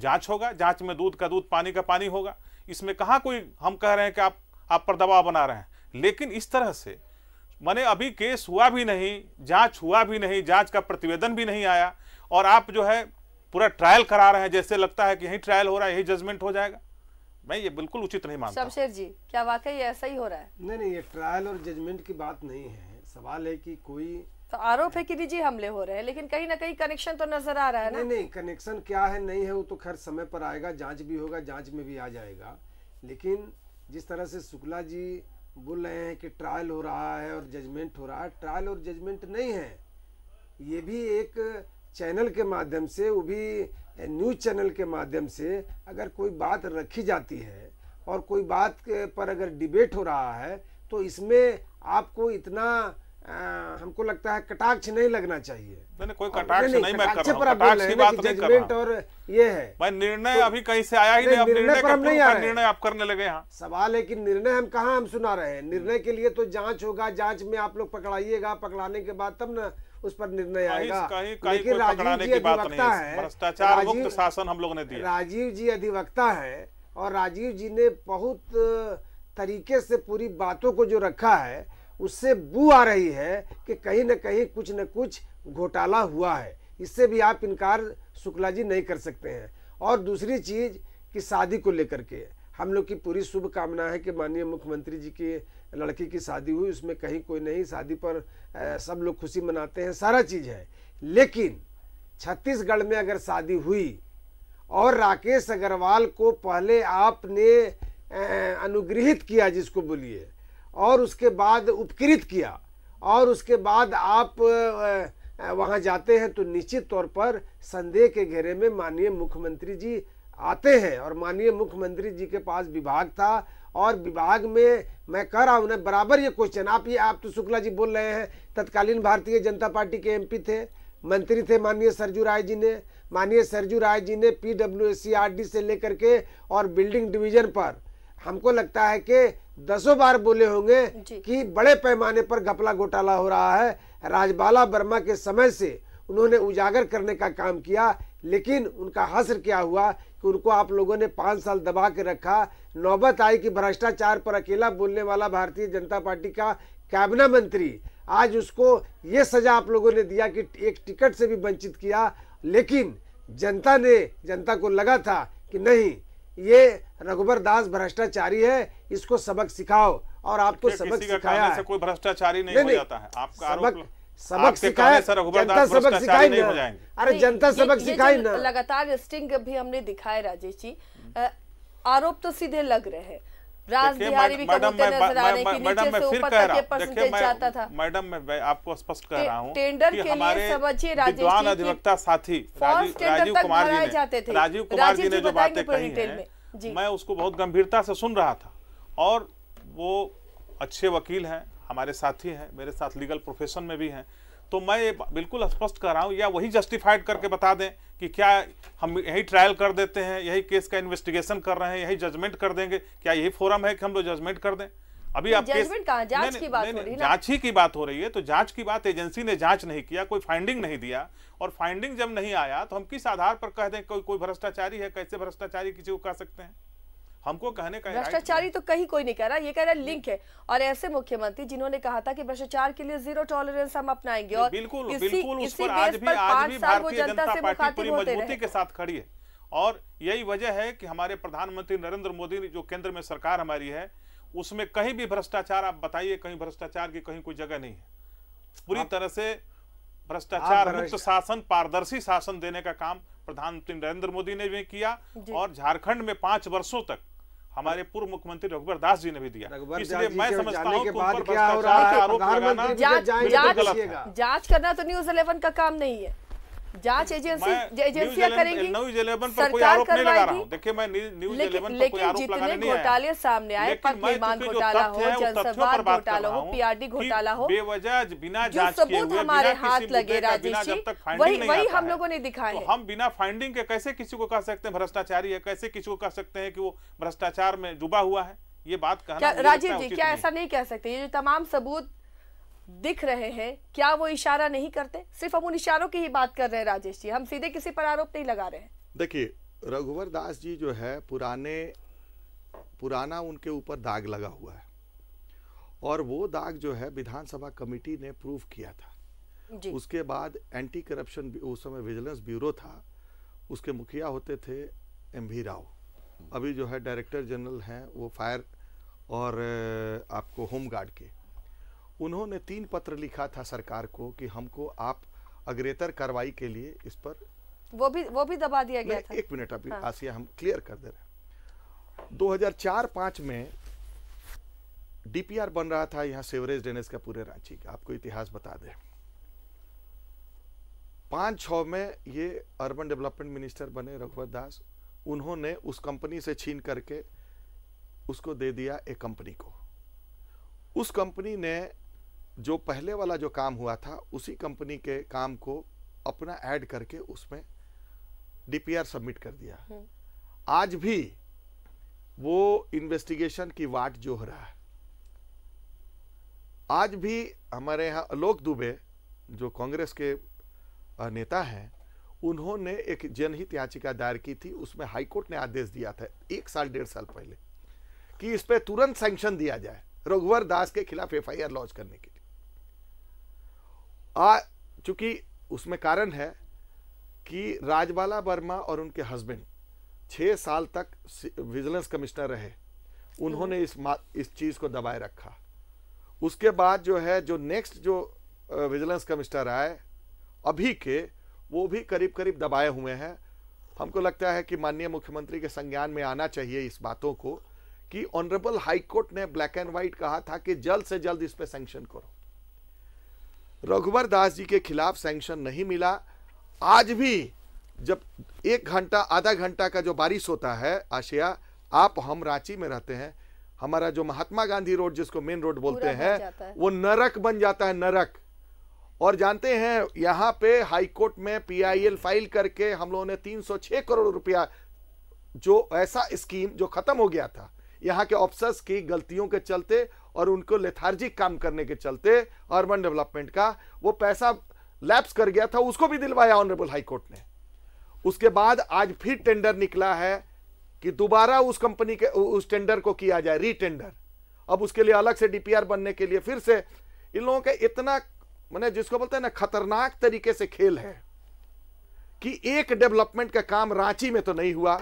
जांच होगा जांच में दूध का दूध पानी का पानी होगा इसमें कहाँ कोई हम कह रहे हैं कि आप आप पर दबाव बना रहे हैं लेकिन इस तरह से मैंने अभी केस हुआ भी नहीं जांच हुआ भी नहीं जांच का प्रतिवेदन भी नहीं आया और आप जो है पूरा ट्रायल करा रहे हैं जैसे लगता है कि यही ट्रायल हो रहा है यही जजमेंट हो जाएगा मैं ये बिल्कुल उचित नहीं मानता शमशेर जी क्या वाकई ऐसा ही हो रहा है नहीं नहीं ये ट्रायल और जजमेंट की बात नहीं है सवाल है कि कोई तो आरोप है कि निजी हमले हो रहे हैं लेकिन कहीं ना कहीं कनेक्शन तो नजर आ रहा है ना? नहीं नहीं कनेक्शन क्या है नहीं है वो तो खैर समय पर आएगा जांच भी होगा जांच में भी आ जाएगा लेकिन जिस तरह से शुक्ला जी बोल रहे हैं कि ट्रायल हो रहा है और जजमेंट हो रहा है ट्रायल और जजमेंट नहीं है ये भी एक चैनल के माध्यम से वो भी न्यूज़ चैनल के माध्यम से अगर कोई बात रखी जाती है और कोई बात के पर अगर डिबेट हो रहा है तो इसमें आपको इतना आ, हमको लगता है कटाक्ष नहीं लगना चाहिए मैंने कोई कटाक्ष नहीं, नहीं नहीं मैं कर रहा कटाक्ष की बात नहीं कर रहा और ये है मैं निर्णय तो, अभी कहीं से आया ही नहीं, नहीं निर्णय नहीं आ निर्णय आप करने लगे यहाँ सवाल है कि निर्णय हम कहा हम सुना रहे हैं निर्णय के लिए तो जांच होगा जांच में आप लोग पकड़ाइएगा पकड़ाने के बाद तब ना उस पर निर्णय आएगा लेकिन राजीव जी अधिवक्ता है शासन हम लोग ने दिया राजीव जी अधिवक्ता है और राजीव जी ने बहुत तरीके से पूरी बातों को जो रखा है उससे बू आ रही है कि कहीं ना कहीं कुछ न कुछ घोटाला हुआ है इससे भी आप इनकार शुक्ला जी नहीं कर सकते हैं और दूसरी चीज़ कि शादी को लेकर के हम लोग की पूरी शुभकामना है कि माननीय मुख्यमंत्री जी की लड़की की शादी हुई उसमें कहीं कोई नहीं शादी पर सब लोग खुशी मनाते हैं सारा चीज़ है लेकिन छत्तीसगढ़ में अगर शादी हुई और राकेश अग्रवाल को पहले आपने अनुग्रहित किया जिसको बोलिए और उसके बाद उपकृत किया और उसके बाद आप वहाँ जाते हैं तो निश्चित तौर पर संदेह के घेरे में माननीय मुख्यमंत्री जी आते हैं और माननीय मुख्यमंत्री जी के पास विभाग था और विभाग में मैं कह रहा हूँ ना बराबर ये क्वेश्चन आप ये आप तो शुक्ला जी बोल रहे हैं तत्कालीन भारतीय जनता पार्टी के एमपी थे मंत्री थे माननीय सरजू राय जी ने माननीय सरजू राय जी ने पी डब्ल्यू से लेकर के और बिल्डिंग डिवीजन पर हमको लगता है कि दसों बार बोले होंगे कि बड़े पैमाने पर घपला घोटाला हो रहा है राजबाला वर्मा के समय से उन्होंने उजागर करने का काम किया लेकिन उनका हसर क्या हुआ कि उनको आप लोगों ने पाँच साल दबा के रखा नौबत आई कि भ्रष्टाचार पर अकेला बोलने वाला भारतीय जनता पार्टी का कैबिना मंत्री आज उसको ये सजा आप लोगों ने दिया कि एक टिकट से भी वंचित किया लेकिन जनता ने जनता को लगा था कि नहीं ये रघुबर दास भ्रष्टाचारी है इसको सबक सिखाओ और आपको सबक सिखाया है। कोई भ्रष्टाचारी नहीं, नहीं नहीं हो जाता है आपका सबक आरोप... सबक सिखाए जनता सबक सिखाई ना अरे जनता सबक सिखाई ना लगातार स्टिंग भी हमने दिखाए राजेश जी आरोप तो सीधे लग रहे हैं मैडम मैं आपको स्पष्ट कर रहा हूँ टेंडर के हमारे विद्वान अधिवक्ता साथी राजीव कुमार जी ने राजीव कुमार जी ने जो बातें कही हैं मैं उसको बहुत गंभीरता से सुन रहा था और वो अच्छे वकील हैं हमारे साथी हैं मेरे साथ लीगल प्रोफेशन में भी हैं तो मैं बिल्कुल स्पष्ट कर रहा हूँ या वही जस्टिफाइड करके बता दें कि क्या हम यही ट्रायल कर देते हैं यही केस का इन्वेस्टिगेशन कर रहे हैं यही जजमेंट कर देंगे क्या यही फोरम है कि हम लोग जजमेंट कर दें अभी आप केस जांच की बात हो रही है जांच ही की बात हो रही है तो जांच की बात एजेंसी ने जांच नहीं किया कोई फाइंडिंग नहीं दिया और फाइंडिंग जब नहीं आया तो हम किस आधार पर कह दें कोई कोई भ्रष्टाचारी है कैसे भ्रष्टाचारी किसी को कह सकते हैं हमको कहने का भ्रष्टाचारी तो कहीं कोई नहीं कह रहा ये कह रहा है लिंक है और ऐसे मुख्यमंत्री जिन्होंने कहा था कि भ्रष्टाचार के लिए जीरो टॉलरेंस हम अपनाएंगे और बिल्कुल बिल्कुल उस पर आज भी आज भी भारतीय जनता पार्टी पूरी मजबूती के साथ खड़ी है और यही वजह है कि हमारे प्रधानमंत्री नरेंद्र मोदी जो केंद्र में सरकार हमारी है उसमें कहीं भी भ्रष्टाचार आप बताइए कहीं भ्रष्टाचार की कहीं कोई जगह नहीं है पूरी तरह से भ्रष्टाचार मुक्त शासन पारदर्शी शासन देने का काम प्रधानमंत्री नरेंद्र मोदी ने भी किया और झारखंड में पांच वर्षों तक हमारे हाँ। पूर्व मुख्यमंत्री रघुबर दास जी ने भी दिया इसलिए मैं समझता हूँ तो तो जांच करना तो न्यूज इलेवन का काम नहीं है जांच एजेंसी एजेंसियां करेंगी सरकार करवाएगी देखिए मैं न्यूज लेकिन, लेकिन जितने घोटाले सामने आए निर्माण घोटाला हो जनसंवाद घोटाला हो पीआरडी घोटाला हो बिना जो सबूत हमारे हाथ लगे राजेश जी वही वही हम लोगों ने दिखाया तो हम बिना फाइंडिंग के कैसे किसी को कह सकते हैं भ्रष्टाचारी है कैसे किसी को कह सकते हैं कि वो भ्रष्टाचार में डूबा हुआ है ये बात कहना राजीव जी क्या ऐसा नहीं कह सकते ये जो तमाम सबूत दिख रहे हैं क्या वो इशारा नहीं करते सिर्फ हम उन इशारों की ही बात कर रहे हैं राजेश जी हम सीधे किसी पर आरोप नहीं लगा रहे हैं देखिए रघुवर दास जी जो है पुराने पुराना उनके ऊपर दाग लगा हुआ है और वो दाग जो है विधानसभा कमेटी ने प्रूव किया था जी। उसके बाद एंटी करप्शन उस समय विजिलेंस ब्यूरो था उसके मुखिया होते थे एम भी राव अभी जो है डायरेक्टर जनरल हैं वो फायर और आपको होम गार्ड के उन्होंने तीन पत्र लिखा था सरकार को कि हमको आप अग्रेतर कार्रवाई के लिए इस पर वो भी वो भी दबा दिया गया था एक मिनट अभी हाँ। आसिया हम क्लियर कर दे रहे हैं 2004-5 में डीपीआर बन रहा था यहाँ सेवरेज ड्रेनेज का पूरे रांची का आपको इतिहास बता दे पांच छ में ये अर्बन डेवलपमेंट मिनिस्टर बने रघुवर दास उन्होंने उस कंपनी से छीन करके उसको दे दिया एक कंपनी को उस कंपनी ने जो पहले वाला जो काम हुआ था उसी कंपनी के काम को अपना ऐड करके उसमें डीपीआर सबमिट कर दिया हम्म। आज भी वो इन्वेस्टिगेशन की वाट जो हो रहा है आज भी हमारे यहाँ अलोक दुबे जो कांग्रेस के नेता हैं उन्होंने एक जनहित याचिका दायर की थी उसमें हाईकोर्ट ने आदेश दिया था एक साल डेढ़ साल पहले कि इस पर तुरंत सैंक्शन दिया जाए रघुवर दास के खिलाफ आर लॉन्च करने के आ चूँकि उसमें कारण है कि राजबाला वर्मा और उनके हस्बैंड छः साल तक विजिलेंस कमिश्नर रहे उन्होंने हम्म। इस इस चीज़ को दबाए रखा उसके बाद जो है जो नेक्स्ट जो विजिलेंस कमिश्नर आए अभी के वो भी करीब करीब दबाए हुए हैं हमको लगता है कि माननीय मुख्यमंत्री के संज्ञान में आना चाहिए इस बातों को कि ऑनरेबल हाईकोर्ट ने ब्लैक एंड व्हाइट कहा था कि जल्द से जल्द इस पर सेंक्शन करो रघुवर दास जी के खिलाफ सैंक्शन नहीं मिला आज भी जब एक घंटा आधा घंटा का जो बारिश होता है आशिया आप हम रांची में रहते हैं हमारा जो महात्मा गांधी रोड जिसको मेन रोड बोलते हैं है। वो नरक बन जाता है नरक और जानते हैं यहाँ पे हाईकोर्ट में पीआईएल फाइल करके हम लोगों ने 306 करोड़ रुपया जो ऐसा स्कीम जो खत्म हो गया था यहाँ के ऑफिसर्स की गलतियों के चलते और उनको लेथार्जिक काम करने के चलते अर्बन डेवलपमेंट का वो पैसा लैप्स कर गया था उसको भी दिलवाया ऑनरेबल हाईकोर्ट ने उसके बाद आज फिर टेंडर निकला है कि दोबारा उस कंपनी के उस टेंडर को किया जाए रीटेंडर अब उसके लिए अलग से डीपीआर बनने के लिए फिर से इन लोगों के इतना मैंने जिसको बोलते हैं ना खतरनाक तरीके से खेल है कि एक डेवलपमेंट का काम रांची में तो नहीं हुआ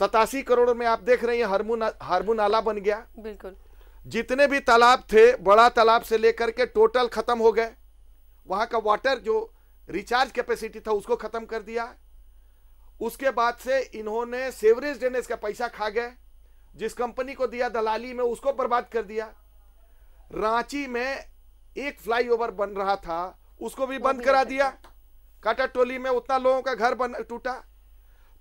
सतासी करोड़ में आप देख रहे हैं हारमू नाला बन गया बिल्कुल जितने भी तालाब थे बड़ा तालाब से लेकर के टोटल ख़त्म हो गए वहां का वाटर जो रिचार्ज कैपेसिटी था उसको ख़त्म कर दिया उसके बाद से इन्होंने सेवरेज ड्रेनेज का पैसा खा गए जिस कंपनी को दिया दलाली में उसको बर्बाद कर दिया रांची में एक फ्लाईओवर बन रहा था उसको भी बंद करा दिया काटा टोली में उतना लोगों का घर बन टूटा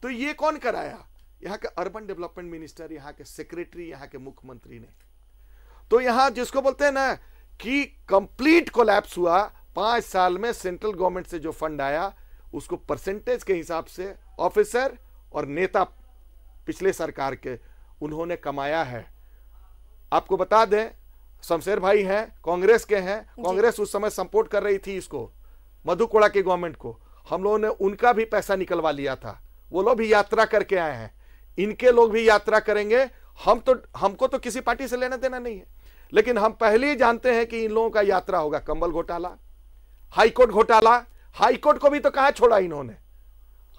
तो ये कौन कराया यहाँ के अर्बन डेवलपमेंट मिनिस्टर यहाँ के सेक्रेटरी यहाँ के मुख्यमंत्री ने तो यहां जिसको बोलते हैं ना कि कंप्लीट कोलैप्स हुआ पांच साल में सेंट्रल गवर्नमेंट से जो फंड आया उसको परसेंटेज के हिसाब से ऑफिसर और नेता पिछले सरकार के उन्होंने कमाया है आपको बता दें शमशेर भाई हैं कांग्रेस के हैं कांग्रेस उस समय सपोर्ट कर रही थी इसको मधुकोड़ा के गवर्नमेंट को हम लोगों ने उनका भी पैसा निकलवा लिया था वो लोग भी यात्रा करके आए हैं इनके लोग भी यात्रा करेंगे हम तो हमको तो किसी पार्टी से लेना देना नहीं है लेकिन हम पहले ही जानते हैं कि इन लोगों का यात्रा होगा कंबल घोटाला हाईकोर्ट घोटाला हाईकोर्ट को भी तो कहा छोड़ा इन्होंने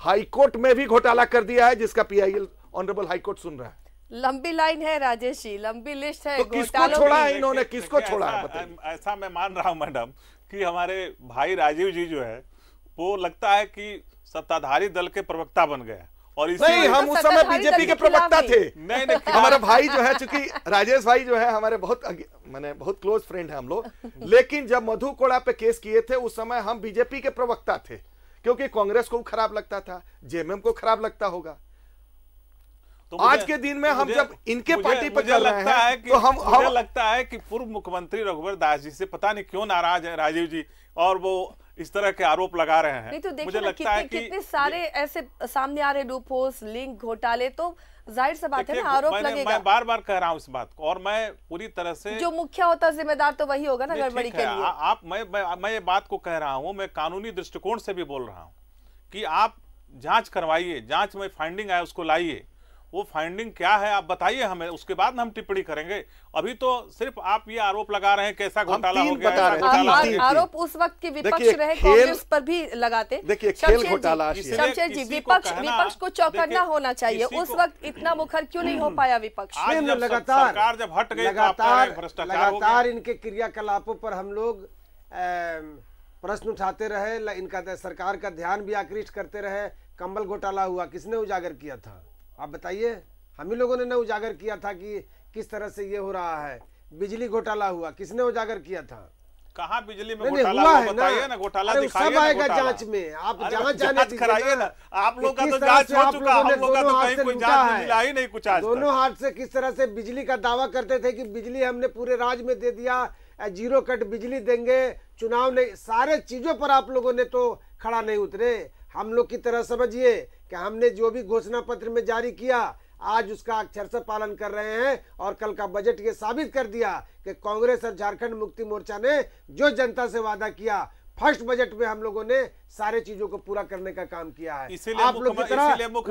हाईकोर्ट में भी घोटाला कर दिया है जिसका पीआईएल ऑनरेबल हाईकोर्ट सुन रहा है लंबी लाइन है राजेश जी लंबी लिस्ट है तो किसको छोड़ा है इन्होंने किसको छोड़ा है ऐसा मैं मान रहा हूं मैडम कि हमारे भाई राजीव जी जो है वो लगता है कि सत्ताधारी दल के प्रवक्ता बन गए और इसी नहीं हम तो उस समय बीजेपी के प्रवक्ता थे नहीं नहीं हमारा भाई जो है चूंकि राजेश भाई जो है हमारे बहुत मैंने बहुत क्लोज फ्रेंड है हम लोग लेकिन जब मधु कोड़ा पे केस किए थे उस समय हम बीजेपी के प्रवक्ता थे क्योंकि कांग्रेस को खराब लगता था जेएमएम को खराब लगता होगा तो आज के दिन में हम जब इनके पार्टी पर चल रहे हैं तो हम मुझे लगता है कि पूर्व मुख्यमंत्री रघुवर दास जी से पता नहीं क्यों नाराज है राजीव जी और वो इस तरह के आरोप लगा रहे हैं तो मुझे लगता है कि कितने सारे ऐसे सामने आ रहे लूपोस लिंक घोटाले तो जाहिर सा बात है ना आरोप लगेगा मैं बार बार कह रहा हूँ इस बात को और मैं पूरी तरह से जो मुख्य होता जिम्मेदार तो वही होगा ना गड़बड़ी के लिए आप मैं मैं ये बात को कह रहा हूँ मैं कानूनी दृष्टिकोण से भी बोल रहा हूँ कि आप जांच करवाइए जांच में फाइंडिंग आए उसको लाइए वो फाइंडिंग क्या है आप बताइए हमें उसके बाद हम टिप्पणी करेंगे अभी तो सिर्फ आप ये आरोप लगा रहे हैं कैसा घोटाला हो गया आरोप उस वक्त के विपक्ष रहे कांग्रेस पर भी लगाते देखिए खेल घोटाला शमशेर जी विपक्ष विपक्ष को चौकन्ना होना चाहिए उस वक्त इतना मुखर क्यों नहीं हो पाया विपक्ष लगातार सरकार जब हट गई तो लगातार लगातार इनके क्रियाकलापो पर हम लोग प्रश्न उठाते रहे इनका सरकार का ध्यान भी आकृष्ट करते रहे कंबल घोटाला हुआ किसने उजागर किया था आप बताइए हम ही लोगों ने ना उजागर किया था कि किस तरह से ये हो रहा है बिजली घोटाला हुआ किसने उजागर किया था कहा बिजली में घोटाला है ना घोटाला सब आएगा जांच में आप जांच जांच कराइए ना आप तो लोग का तो जांच हो चुका हम लोग का तो कहीं कोई जांच मिला ही नहीं कुछ आज दोनों हाथ से किस तरह से बिजली का दावा करते थे कि बिजली हमने पूरे राज्य में दे दिया जीरो कट बिजली देंगे चुनाव नहीं सारे चीजों पर आप लोगों ने तो खड़ा नहीं उतरे हम लोग की तरह समझिए कि हमने जो भी घोषणा पत्र में जारी किया आज उसका अक्षर से पालन कर रहे हैं और कल का बजट ये साबित कर दिया कि कांग्रेस और झारखंड मुक्ति मोर्चा ने जो जनता से वादा किया फर्स्ट बजट में हम लोगों ने सारे चीजों को पूरा करने का काम किया है इसीलिए आप लोग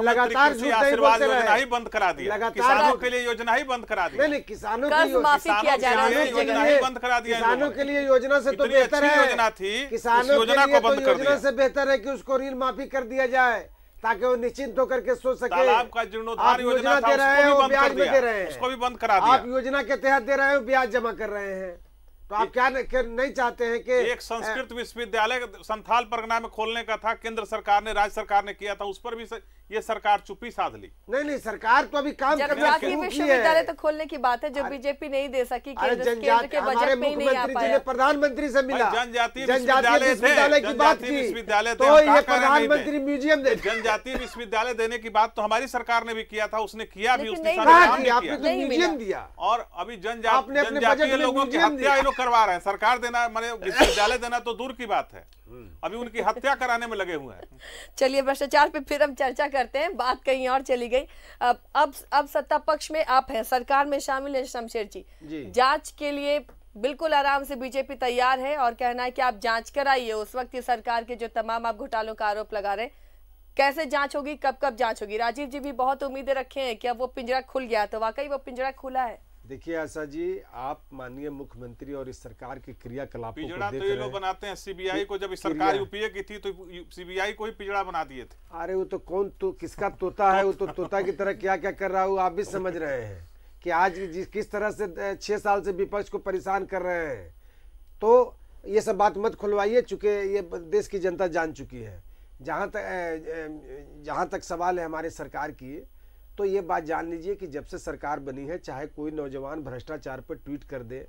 लगातार योजना ही बंद करा दी किसानों के लिए योजना ही बंद करा दी नहीं किसानों की योजना ही बंद करा दिया किसानों के लिए योजना से तो बेहतर है योजना थी किसानों योजना को बंद तो करने से बेहतर है की उसको ऋण माफी कर दिया जाए ताकि वो निश्चिंत होकर के सोच सके आपका जीर्णोद्धार योजना दे रहे हैं ब्याज में दे रहे हैं उसको भी बंद करा दिया आप योजना के तहत दे रहे हो ब्याज जमा कर रहे हैं तो आप क्या नहीं चाहते हैं कि एक संस्कृत विश्वविद्यालय संथाल परगना में खोलने का था केंद्र सरकार ने राज्य सरकार ने किया था उस पर भी ये सरकार चुप्पी साध ली नहीं नहीं सरकार तो अभी काम विश्वविद्यालय तो खोलने की बात है जो बीजेपी नहीं दे सकी जनजाति मुख्यमंत्री जी ने प्रधानमंत्री से मिला जनजातीय विश्वविद्यालय की बात विश्वविद्यालय तो प्रधानमंत्री म्यूजियम दे जनजातीय विश्वविद्यालय देने की बात तो हमारी सरकार ने भी किया था उसने किया भी उसने तो म्यूजियम दिया और अभी जनजाति लोगों की हत्या ये लोग करवा रहे हैं सरकार देना मैंने विश्वविद्यालय देना तो दूर की बात है अभी उनकी हत्या कराने में लगे हुए हैं चलिए भ्रष्टाचार पे फिर हम चर्चा करते हैं बात कहीं और चली गई अब अब अब सत्ता पक्ष में आप हैं सरकार में शामिल है शमशेर जी, जांच के लिए बिल्कुल आराम से बीजेपी तैयार है और कहना है कि आप जांच कराइए उस वक्त ये सरकार के जो तमाम आप घोटालों का आरोप लगा रहे कैसे जांच होगी कब कब जांच होगी राजीव जी भी बहुत उम्मीदें रखे हैं कि अब वो पिंजरा खुल गया तो वाकई वो पिंजरा खुला है देखिए आशा जी आप माननीय मुख्यमंत्री और इस सरकार के क्रियाकलापों को तो ये लोग बनाते हैं सीबीआई को जब इस सरकार यूपीए की थी तो सीबीआई को ही पिजड़ा बना दिए थे अरे वो तो कौन तो किसका तोता है वो तो तोता की तरह क्या क्या कर रहा है वो आप भी समझ रहे हैं कि आज जिस किस तरह से छह साल से विपक्ष को परेशान कर रहे हैं तो ये सब बात मत खुलवाइए चूंकि ये देश की जनता जान चुकी है जहाँ तक जहाँ तक सवाल है हमारे सरकार की तो ये बात जान लीजिए कि जब से सरकार बनी है चाहे कोई नौजवान भ्रष्टाचार पर ट्वीट कर दे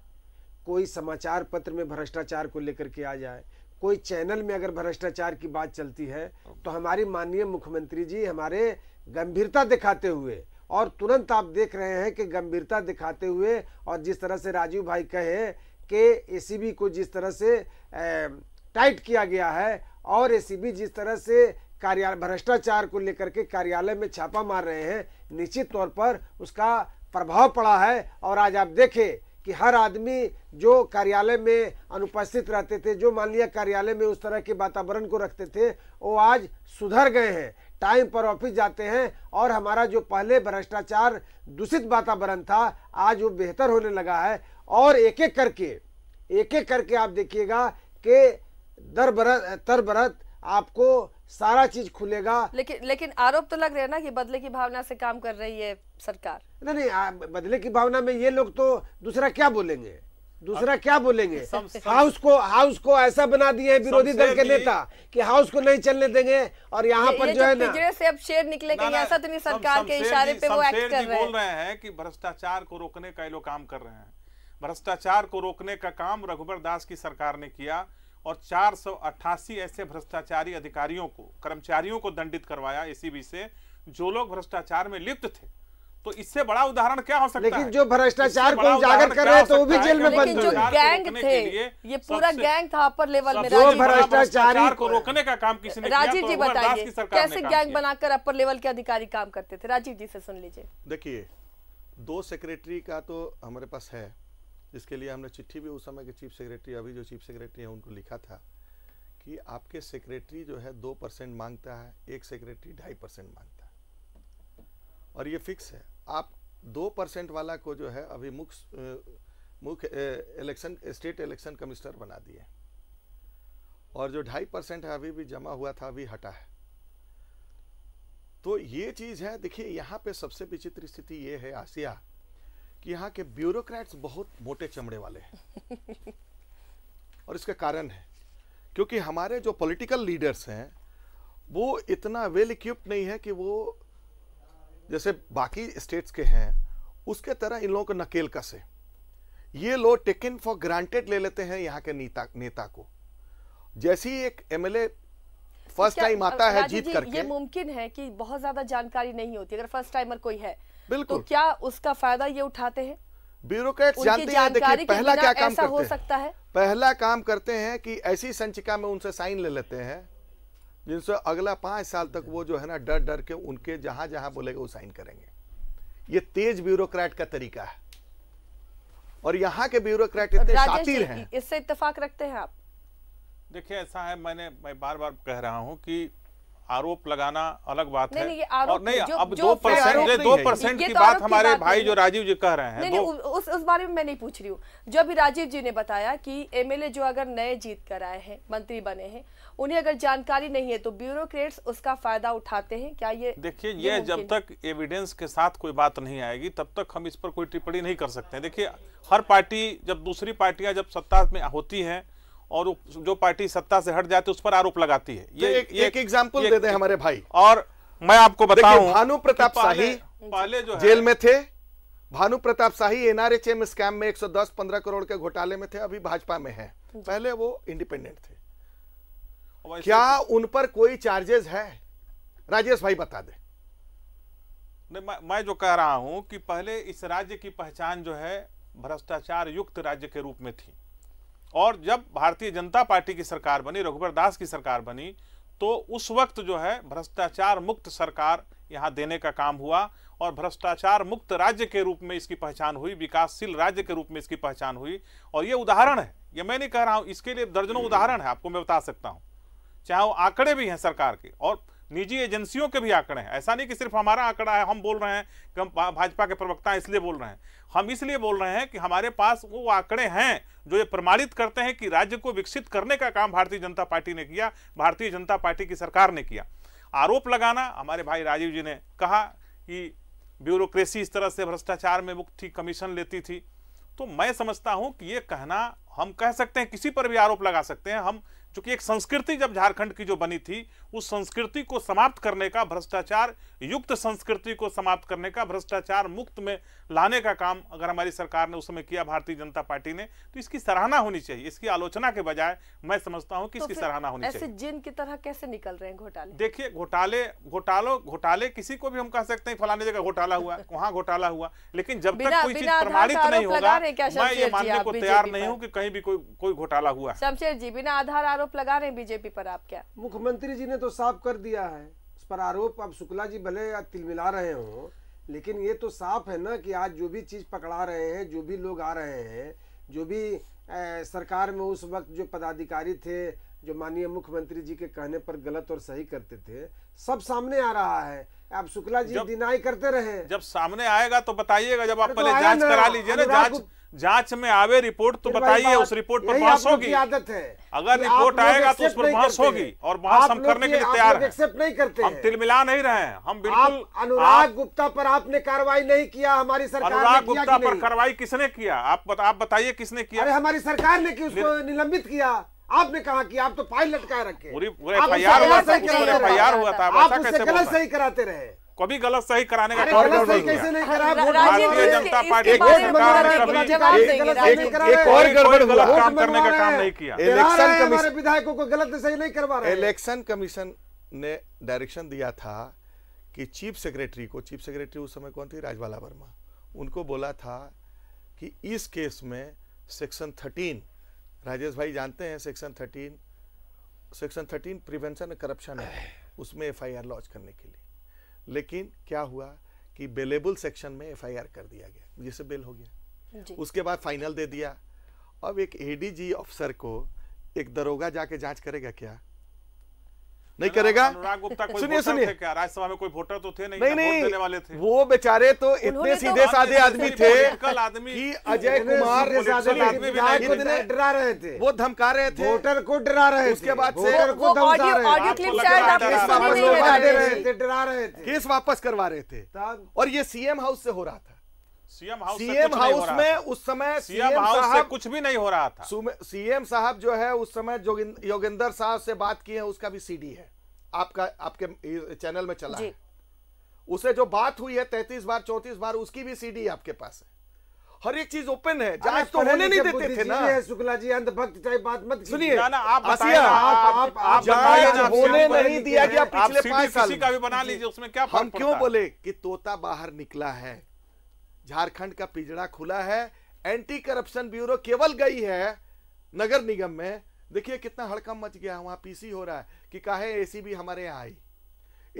कोई समाचार पत्र में भ्रष्टाचार को लेकर के आ जाए कोई चैनल में अगर भ्रष्टाचार की बात चलती है तो हमारी माननीय मुख्यमंत्री जी हमारे गंभीरता दिखाते हुए और तुरंत आप देख रहे हैं कि गंभीरता दिखाते हुए और जिस तरह से राजीव भाई कहे कि ए को जिस तरह से टाइट किया गया है और ए जिस तरह से कार्यालय भ्रष्टाचार को लेकर के कार्यालय में छापा मार रहे हैं निश्चित तौर पर उसका प्रभाव पड़ा है और आज आप देखें कि हर आदमी जो कार्यालय में अनुपस्थित रहते थे जो मान लिया कार्यालय में उस तरह के वातावरण को रखते थे वो आज सुधर गए हैं टाइम पर ऑफिस जाते हैं और हमारा जो पहले भ्रष्टाचार दूषित वातावरण था आज वो बेहतर होने लगा है और एक एक करके एक एक करके आप देखिएगा कि दर बरत तर बरत आपको सारा चीज खुलेगा लेकिन लेकिन आरोप तो लग रहा है ना कि बदले की भावना से काम कर रही है सरकार नहीं नहीं बदले की भावना में ये लोग तो दूसरा क्या बोलेंगे दूसरा क्या बोलेंगे हाउस को हाउस को ऐसा बना दिए हैं विरोधी दल के नेता कि हाउस को नहीं चलने देंगे और यहाँ पर जो है ना से अब शेर निकलेगा ऐसा तो नहीं सरकार के इशारे पे वो एक्ट कर रहे हैं बोल रहे हैं कि भ्रष्टाचार को रोकने का ये लोग काम कर रहे हैं भ्रष्टाचार को रोकने का काम रघुबर दास की सरकार ने किया और चार ऐसे भ्रष्टाचारी अधिकारियों को कर्मचारियों को दंडित करवाया एसीबी से जो लोग भ्रष्टाचार में लिप्त थे तो इससे बड़ा उदाहरण क्या हो सकता लेकिन है? जो तो भ्रष्टाचार को उजागर कर रहे तो भी जेल में बंद जो गैंग थे ये पूरा गैंग था अपर लेवल में भ्रष्टाचारी को रोकने का काम किसी ने राजीव तो जी बताइए कैसे गैंग बनाकर अपर लेवल के अधिकारी काम करते थे राजीव जी से सुन लीजिए देखिए दो सेक्रेटरी का तो हमारे पास है जिसके लिए हमने चिट्ठी भी उस समय के चीफ सेक्रेटरी अभी जो चीफ सेक्रेटरी हैं उनको लिखा था कि आपके सेक्रेटरी जो है दो परसेंट मांगता है एक सेक्रेटरी ढाई परसेंट मांगता है और ये फिक्स है आप दो परसेंट वाला को जो है अभी मुख मुख इलेक्शन स्टेट इलेक्शन कमिश्नर बना दिए और जो ढाई परसेंट है अभी भी जमा हुआ था अभी हटा है तो ये चीज़ है देखिए यहाँ पे सबसे विचित्र स्थिति ये है आसिया कि यहाँ के ब्यूरोक्रेट्स बहुत मोटे चमड़े वाले हैं और इसका कारण है क्योंकि हमारे जो पॉलिटिकल लीडर्स हैं वो इतना वेल इक्विप्ड नहीं है कि वो जैसे बाकी स्टेट्स के हैं उसके तरह इन लोगों को नकेल कसे ये लोग टेकन फॉर ग्रांटेड ले लेते हैं यहाँ के नेता नेता को जैसी एक एमएलए फर्स्ट टाइम आता है जीत करके ये मुमकिन है कि बहुत ज्यादा जानकारी नहीं होती अगर फर्स्ट टाइमर कोई है बिल्कुल तो क्या उसका फायदा ये उठाते हैं ब्यूरोक्रेट जानते हैं देखिए पहला क्या काम करते हो सकता है पहला काम करते हैं कि ऐसी संचिका में उनसे साइन ले लेते हैं जिनसे अगला पांच साल तक वो जो है ना डर डर के उनके जहां जहां बोलेगा वो साइन करेंगे ये तेज ब्यूरोक्रेट का तरीका है और यहाँ के ब्यूरोक्रेट इतने शातिर हैं इससे इत्तेफाक रखते हैं आप देखिए ऐसा है मैंने मैं बार बार कह रहा हूँ कि आरोप लगाना अलग बात नहीं, है नहीं, ये और नहीं जो, अब जो दो परसेंट दो परसेंट की तो बात हमारे भाई जो राजीव जी कह रहे हैं नहीं, नहीं, उस उस बारे में मैं नहीं पूछ रही हूँ जो अभी राजीव जी ने बताया कि एमएलए जो अगर नए जीत कर आए हैं मंत्री बने हैं उन्हें अगर जानकारी नहीं है तो ब्यूरोक्रेट्स उसका फायदा उठाते हैं क्या ये देखिए ये जब तक एविडेंस के साथ कोई बात नहीं आएगी तब तक हम इस पर कोई टिप्पणी नहीं कर सकते देखिए हर पार्टी जब दूसरी पार्टियां जब सत्ता में होती हैं और जो पार्टी सत्ता से हट जाती है उस पर आरोप लगाती है तो ये तो एक एग्जाम्पल दे दें हमारे भाई और मैं आपको बताऊं भानु प्रताप शाही पहले जो जेल में थे भानु प्रताप शाही एनआरएचएम स्कैम में 110 15 करोड़ के घोटाले में थे अभी भाजपा में है पहले वो इंडिपेंडेंट थे क्या तो- उन पर कोई चार्जेस है राजेश भाई बता दे नहीं मैं, मैं जो कह रहा हूं कि पहले इस राज्य की पहचान जो है भ्रष्टाचार युक्त राज्य के रूप में थी और जब भारतीय जनता पार्टी की सरकार बनी रघुवर दास की सरकार बनी तो उस वक्त जो है भ्रष्टाचार मुक्त सरकार यहाँ देने का काम हुआ और भ्रष्टाचार मुक्त राज्य के रूप में इसकी पहचान हुई विकासशील राज्य के रूप में इसकी पहचान हुई और ये उदाहरण है ये मैं नहीं कह रहा हूँ इसके लिए दर्जनों उदाहरण है आपको मैं बता सकता हूँ चाहे वो आंकड़े भी हैं सरकार के और निजी एजेंसियों के भी आंकड़े हैं ऐसा नहीं कि सिर्फ हमारा आंकड़ा है हम बोल रहे हैं कि हम भाजपा के प्रवक्ता इसलिए बोल रहे हैं हम इसलिए बोल रहे हैं कि हमारे पास वो आंकड़े हैं जो ये प्रमाणित करते हैं कि राज्य को विकसित करने का काम भारतीय जनता पार्टी ने किया भारतीय जनता पार्टी की सरकार ने किया आरोप लगाना हमारे भाई राजीव जी ने कहा कि ब्यूरोक्रेसी इस तरह से भ्रष्टाचार में मुक्त थी कमीशन लेती थी तो मैं समझता हूं कि ये कहना हम कह सकते हैं किसी पर भी आरोप लगा सकते हैं हम चूंकि एक संस्कृति जब झारखंड की जो बनी थी उस संस्कृति को समाप्त करने का भ्रष्टाचार युक्त संस्कृति को समाप्त करने का भ्रष्टाचार मुक्त में लाने का काम अगर हमारी सरकार ने उस समय किया भारतीय जनता पार्टी ने तो इसकी सराहना होनी चाहिए इसकी आलोचना के बजाय मैं समझता हूँ कि तो इसकी सराहना होनी चाहिए जिन की तरह कैसे निकल रहे हैं घोटाले देखिए घोटाले घोटालो घोटाले किसी को भी हम कह सकते हैं फलाने जगह घोटाला हुआ वहां घोटाला हुआ लेकिन जब तक कोई चीज प्रमाणित नहीं होगा मैं ये मानने को तैयार नहीं हूँ की कहीं भी कोई कोई घोटाला हुआ शमशेर जी बिना आधार आरोप लगा रहे हैं बीजेपी पर आप क्या मुख्यमंत्री जी ने तो तो साफ कर दिया है उस पर आरोप अब शुक्ला जी भले तिलमिला रहे हो लेकिन ये तो साफ है ना कि आज जो भी चीज़ पकड़ा रहे हैं जो भी लोग आ रहे हैं जो भी ए, सरकार में उस वक्त जो पदाधिकारी थे जो माननीय मुख्यमंत्री जी के कहने पर गलत और सही करते थे सब सामने आ रहा है आप शुक्ला जी डिनाई करते रहे जब सामने आएगा तो बताइएगा जब आप तो पहले जांच करा लीजिए ना जांच जांच में आवे रिपोर्ट तो बताइए उस रिपोर्ट पर बहस होगी आदत है अगर रिपोर्ट आएगा तो उस पर बहस होगी और बहस हम करने के लिए तैयार एक्सेप्ट नहीं करते हम तिलमिला नहीं रहे हैं हम बिल्कुल अनुराग गुप्ता पर आपने कार्रवाई नहीं किया हमारी सरकार अनुराग गुप्ता पर कार्रवाई किसने किया आप आप बताइए किसने किया हमारी सरकार ने की उसको निलंबित किया आपने कहा कि आप तो फाइल लटकाए रखे पूरी एफ आई आर हुआ था आप कैसे गलत सही कराते रहे कभी गलत सही कराने का कॉरिडोर नहीं किया भारतीय जनता पार्टी गलत काम करने का काम नहीं किया इलेक्शन विधायकों को गलत सही नहीं करवा रहे इलेक्शन कमीशन ने डायरेक्शन दिया था कि चीफ सेक्रेटरी को चीफ सेक्रेटरी उस समय कौन थी राजबाला वर्मा उनको बोला था कि इस केस में सेक्शन थर्टीन राजेश भाई जानते हैं section thirteen section thirteen prevention corruption है उसमें एफआईआर लॉन्च करने के लिए लेकिन क्या हुआ कि बेलेबल सेक्शन में एफआईआर कर दिया गया जिससे बेल हो गया उसके बाद फाइनल दे दिया अब एक एडीजी अफसर को एक दरोगा जाके जांच करेगा क्या नहीं करेगा सुनिए सुनिए क्या राज्यसभा में कोई वोटर तो थे नहीं नहीं, नहीं देने वाले थे वो बेचारे तो इतने तो सीधे साधे आदमी तो थे कल आदमी कि अजय कुमार डरा रहे थे वो धमका रहे थे वोटर को डरा रहे उसके बाद से केस वापस करवा रहे थे और ये सीएम हाउस से हो रहा था सीएम हाउस सीएम हाउस में उस समय सीएम हाउस से कुछ भी नहीं हो रहा था सीएम साहब जो है उस समय योगेंद्र साहब से बात किए हैं उसका भी सीडी है आपका आपके चैनल में चला है उसे जो बात हुई है तैतीस बार चौतीस बार उसकी भी सीडी आपके पास है हर एक चीज ओपन है जांच तो होने नहीं देते थे ना शुक्ला जी अंधभक्त टाइप बात मत सुनिए ना आप आप आप जांच होने नहीं दिया गया पिछले पांच साल का भी बना लीजिए उसमें क्या हम क्यों बोले कि तोता बाहर निकला है झारखंड का पिजड़ा खुला है एंटी करप्शन ब्यूरो केवल गई है नगर निगम में देखिए कितना हड़कम मच गया वहां पीसी हो रहा है कि काहे एसीबी हमारे यहाँ आई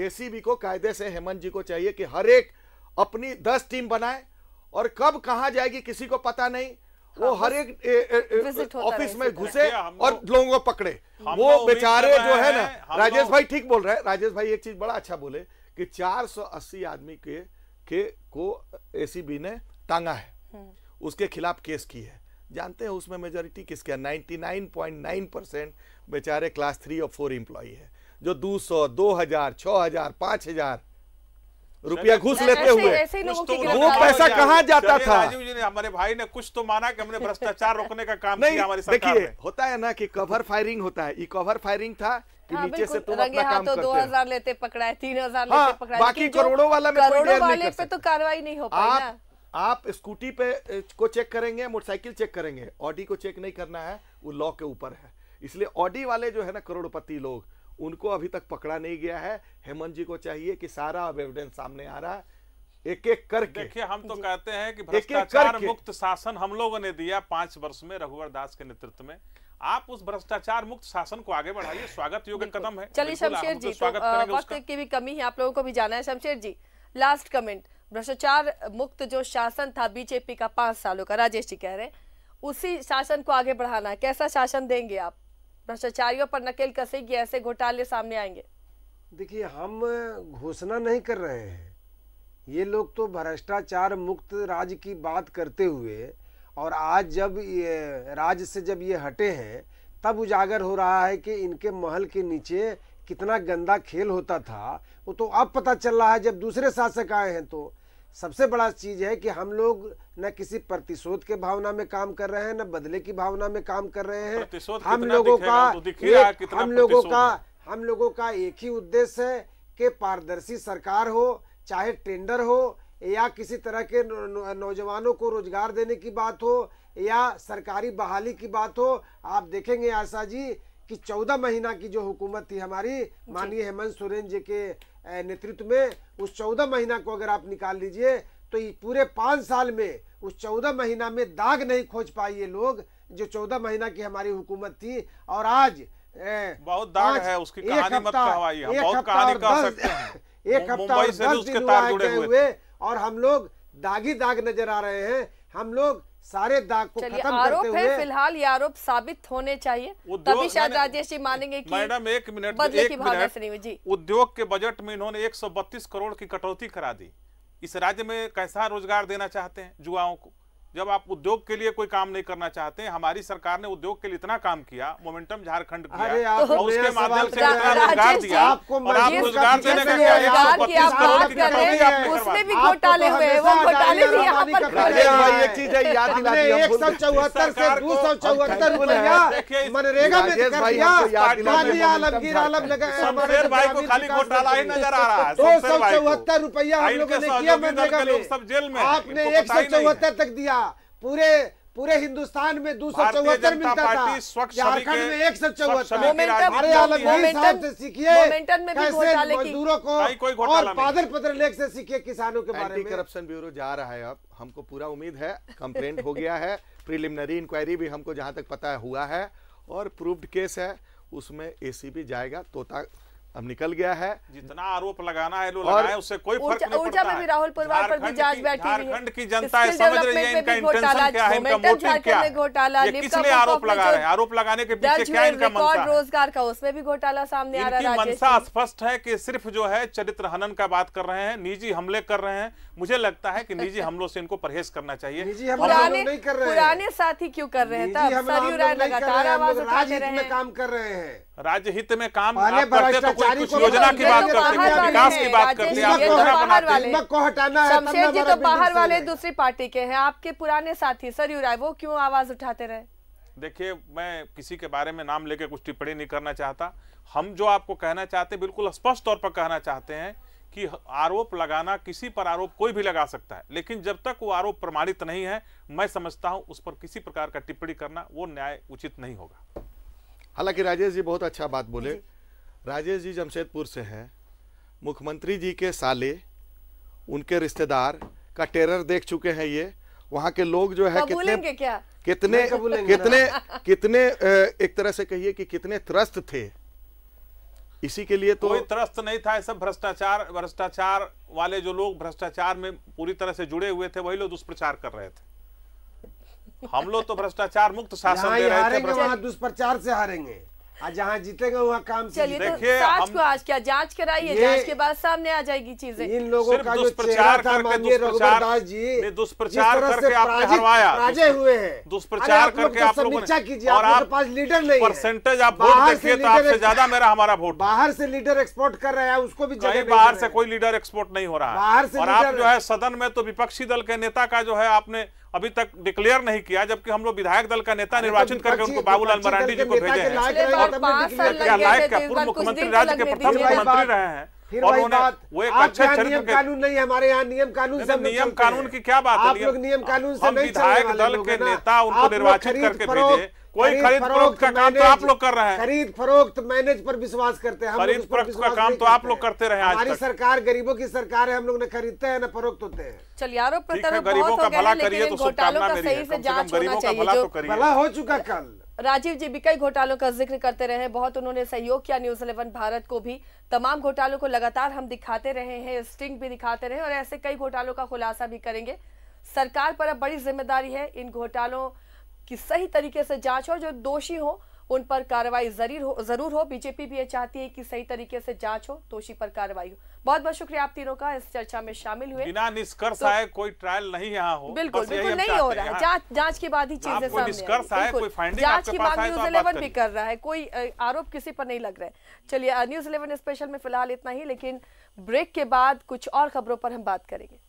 एसीबी को कायदे से हेमंत जी को चाहिए कि हर एक अपनी दस टीम बनाए और कब कहा जाएगी किसी को पता नहीं हाँ, वो हर एक ऑफिस में घुसे और लोगों को पकड़े वो बेचारे जो है ना राजेश भाई ठीक बोल रहे हैं राजेश भाई एक चीज बड़ा अच्छा बोले कि 480 आदमी के के को एसीबी ने टांगा है हम्म। उसके खिलाफ केस की है जानते हैं उसमें मेजोरिटी किसके तो है नाइन परसेंट बेचारे क्लास थ्री और फोर एम्प्लॉय है जो दो सौ दो हजार छ हजार पाँच हजार रुपया घुस लेते हुए तो वो पैसा कहाँ जाता था हमारे भाई ने कुछ तो माना कि हमने भ्रष्टाचार रोकने का काम नहीं देखिए होता है ना कि कवर फायरिंग होता है ये कवर फायरिंग था कि हाँ, नीचे से तुम अपना काम करते दो हजार लेते पकड़ा है तीन हजार हाँ, लेते बाकी करोड़ों वाला में करोड़ों वाले नहीं पे तो कार्रवाई नहीं हो पाई ना आप स्कूटी पे को चेक करेंगे मोटरसाइकिल चेक करेंगे ऑडी को चेक नहीं करना है वो लॉ के ऊपर है इसलिए ऑडी वाले जो है ना करोड़पति लोग उनको अभी तक पकड़ा नहीं गया है हेमंत जी को चाहिए कि सारा अब एविडेंस सामने आ रहा है एक एक करके देखिए हम तो कहते हैं कि भ्रष्टाचार मुक्त शासन हम लोगों ने दिया पांच वर्ष में रघुवर दास के नेतृत्व में आप उस भ्रष्टाचार मुक्त शासन को आगे बढ़ाइए स्वागत योग्य कदम है चलिए शमशेर जी तो, स्वागत तो वक्त की भी कमी है आप लोगों को भी जाना है शमशेर जी लास्ट कमेंट भ्रष्टाचार मुक्त जो शासन था बीजेपी का पांच सालों का राजेश जी कह रहे उसी शासन को आगे बढ़ाना है कैसा शासन देंगे आप भ्रष्टाचारियों पर नकेल कसेगी ऐसे घोटाले सामने आएंगे देखिए हम घोषणा नहीं कर रहे हैं ये लोग तो भ्रष्टाचार मुक्त राज्य की बात करते हुए और आज जब ये राज से जब ये हटे हैं तब उजागर हो रहा है कि इनके महल के नीचे कितना गंदा खेल होता था वो तो अब पता चल रहा है जब दूसरे शासक आए हैं तो सबसे बड़ा चीज़ है कि हम लोग न किसी प्रतिशोध के भावना में काम कर रहे हैं न बदले की भावना में काम कर रहे हैं तो हम लोगों का तो एक, हम लोगों का हम लोगों का एक ही उद्देश्य है कि पारदर्शी सरकार हो चाहे टेंडर हो या किसी तरह के नौजवानों को रोजगार देने की बात हो या सरकारी बहाली की बात हो आप देखेंगे आशा जी कि चौदह महीना की जो हुकूमत थी हमारी माननीय हेमंत सोरेन जी के नेतृत्व में उस चौदह महीना को अगर आप निकाल लीजिए तो ये पूरे पाँच साल में उस चौदह महीना में दाग नहीं खोज पाए ये लोग जो चौदह महीना की हमारी हुकूमत थी और आज ए, बहुत दाग है उसकी कहानी मत कहवाइए बहुत कहानी कह सकते हैं एक हफ्ता दस दिन हुए और हम लोग दागी दाग नजर आ रहे हैं हम लोग सारे दाग को खत्म आरोप करते है फिलहाल ये आरोप साबित होने चाहिए तभी शायद राजेश जी मानेंगे कि मैडम एक मिनट एक जी उद्योग के बजट में इन्होंने एक करोड़ की कटौती करा दी इस राज्य में कैसा रोजगार देना चाहते हैं युवाओं को जब आप उद्योग के लिए कोई काम नहीं करना चाहते हैं हमारी सरकार ने उद्योग के लिए इतना काम किया मोमेंटम झारखंड किया माध्यम दो सौ चौहत्तर रुपया मनरेगा में दो सौ चौहत्तर हम लोगों ने किया सब जेल में आपने एक सौ चौहत्तर तक दिया पूरे पूरे हिंदुस्तान में दो सौ चौहत्तर मिलता था झारखंड में एक सौ चौहत्तर से सीखिए मजदूरों को और पादर पत्र लेख से सीखिए किसानों के बारे में करप्शन ब्यूरो जा रहा है अब हमको पूरा उम्मीद है कंप्लेंट हो गया है प्रिलिमिनरी इंक्वायरी भी हमको जहां तक पता है हुआ है और प्रूव्ड केस है उसमें एसीबी जाएगा तोता अब निकल गया है जितना आरोप लगाना है लोग लगाए उससे कोई फर्क नहीं पड़ता है भी राहुल परिवार पर भी जांच बैठी है झारखंड की जनता है समझ रही है इनका इंटेंशन क्या है इनका मोटिव क्या है घोटाला किस लिए आरोप लगा रहे हैं आरोप लगाने के पीछे क्या इनका मंशा है रोजगार का उसमें भी घोटाला सामने आ रहा है मंशा स्पष्ट है की सिर्फ जो है चरित्र हनन का बात कर रहे हैं निजी हमले कर रहे हैं मुझे लगता है की निजी हमलों से इनको परहेज करना चाहिए पुराने साथी क्यों कर रहे हैं लगातार आवाज उठाते रहे हैं काम कर रहे हैं राज्य हित में काम करते तो योजना की बात करते हैं विकास की बात करते हैं आप तो को हटाना है शमशेर जी तो बाहर वाले दूसरी पार्टी के हैं आपके पुराने साथी सरयू राय वो क्यों आवाज उठाते रहे देखिए मैं किसी के बारे में नाम लेके कुछ टिप्पणी नहीं करना चाहता हम जो आपको कहना चाहते हैं बिल्कुल स्पष्ट तौर पर कहना चाहते हैं कि आरोप लगाना किसी पर आरोप कोई भी लगा सकता है लेकिन जब तक वो आरोप प्रमाणित नहीं है मैं समझता हूं उस पर किसी प्रकार का टिप्पणी करना वो न्याय उचित नहीं होगा हालांकि राजेश जी बहुत अच्छा बात बोले राजेश जी जमशेदपुर से हैं मुख्यमंत्री जी के साले उनके रिश्तेदार का टेरर देख चुके हैं ये वहाँ के लोग जो है कितने क्या? कितने कितने कितने एक तरह से कहिए कि कितने त्रस्त थे इसी के लिए तो कोई त्रस्त नहीं था सब भ्रष्टाचार भ्रष्टाचार वाले जो लोग भ्रष्टाचार में पूरी तरह से जुड़े हुए थे वही लोग दुष्प्रचार कर रहे थे हम लोग तो भ्रष्टाचार मुक्त शासन दे रहे थे दुष्प्रचार से हारेंगे जहाँ जीतेगा वहाँ काम चलिए तो आज को आज क्या जांच कराइए जांच के बाद सामने आ जाएगी चीजें इन लोगों का जो प्रचार था माननीय रघुवर दास जी दुष्प्रचार करके आपने हरवाया राजे हुए हैं दुष्प्रचार करके तो आप लोगों ने कीजिए और आपके पास लीडर नहीं परसेंटेज आप वोट देखिए तो आपसे ज्यादा मेरा हमारा वोट बाहर से लीडर एक्सपोर्ट कर रहा है उसको भी जगह बाहर से कोई लीडर एक्सपोर्ट नहीं हो रहा है और आप जो है सदन में तो विपक्षी दल के नेता का जो है आपने अभी तक डिक्लेयर नहीं किया जबकि हम लोग विधायक दल का नेता तो निर्वाचित करके उनको बाबूलाल मरांडी जी को भेजे लायक पूर्व मुख्यमंत्री राज्य के प्रथम मुख्यमंत्री रहे हैं और तो वो एक अच्छे नियम कानून नहीं हमारे यहाँ नियम कानून से तो नियम कानून की क्या बात है आप लोग नियम कानून से विधायक दल के नेता उनको निर्वाचित करके भेजे कोई खरीद फरोख्त का काम तो आप लोग कर रहे हैं खरीद फरोख्त मैनेज पर विश्वास करते हैं खरीद फरोख्त का काम तो आप लोग करते रहे हमारी सरकार गरीबों की सरकार है हम लोग न खरीदते हैं न फरोख्त होते हैं चलिए आरोप प्रत्यारोप गरीबों का भला करिए तो शुभकामना मेरी गरीबों का भला तो करिए भला हो चुका कल राजीव जी भी कई घोटालों का जिक्र करते रहे बहुत उन्होंने सहयोग किया न्यूज इलेवन भारत को भी तमाम घोटालों को लगातार हम दिखाते रहे हैं स्टिंग भी दिखाते रहे और ऐसे कई घोटालों का खुलासा भी करेंगे सरकार पर अब बड़ी जिम्मेदारी है इन घोटालों कि सही तरीके से जांच हो जो दोषी हो उन पर कार्रवाई जरूर हो जरूर हो बीजेपी भी ये चाहती है कि सही तरीके से जांच हो दोषी पर कार्रवाई हो बहुत बहुत शुक्रिया आप तीनों का इस चर्चा में शामिल हुए बिना निष्कर्ष तो, आए कोई ट्रायल नहीं यहाँ हो बिल्कुल बिल्कुल नहीं हो रहा है हाँ। जांच जांच के बाद ही चीजें सामने निष्कर्ष आए कोई फाइंडिंग जांच के बाद न्यूज इलेवन तो भी कर रहा है कोई आरोप किसी पर नहीं लग रहा है चलिए न्यूज इलेवन स्पेशल में फिलहाल इतना ही लेकिन ब्रेक के बाद कुछ और खबरों पर हम बात करेंगे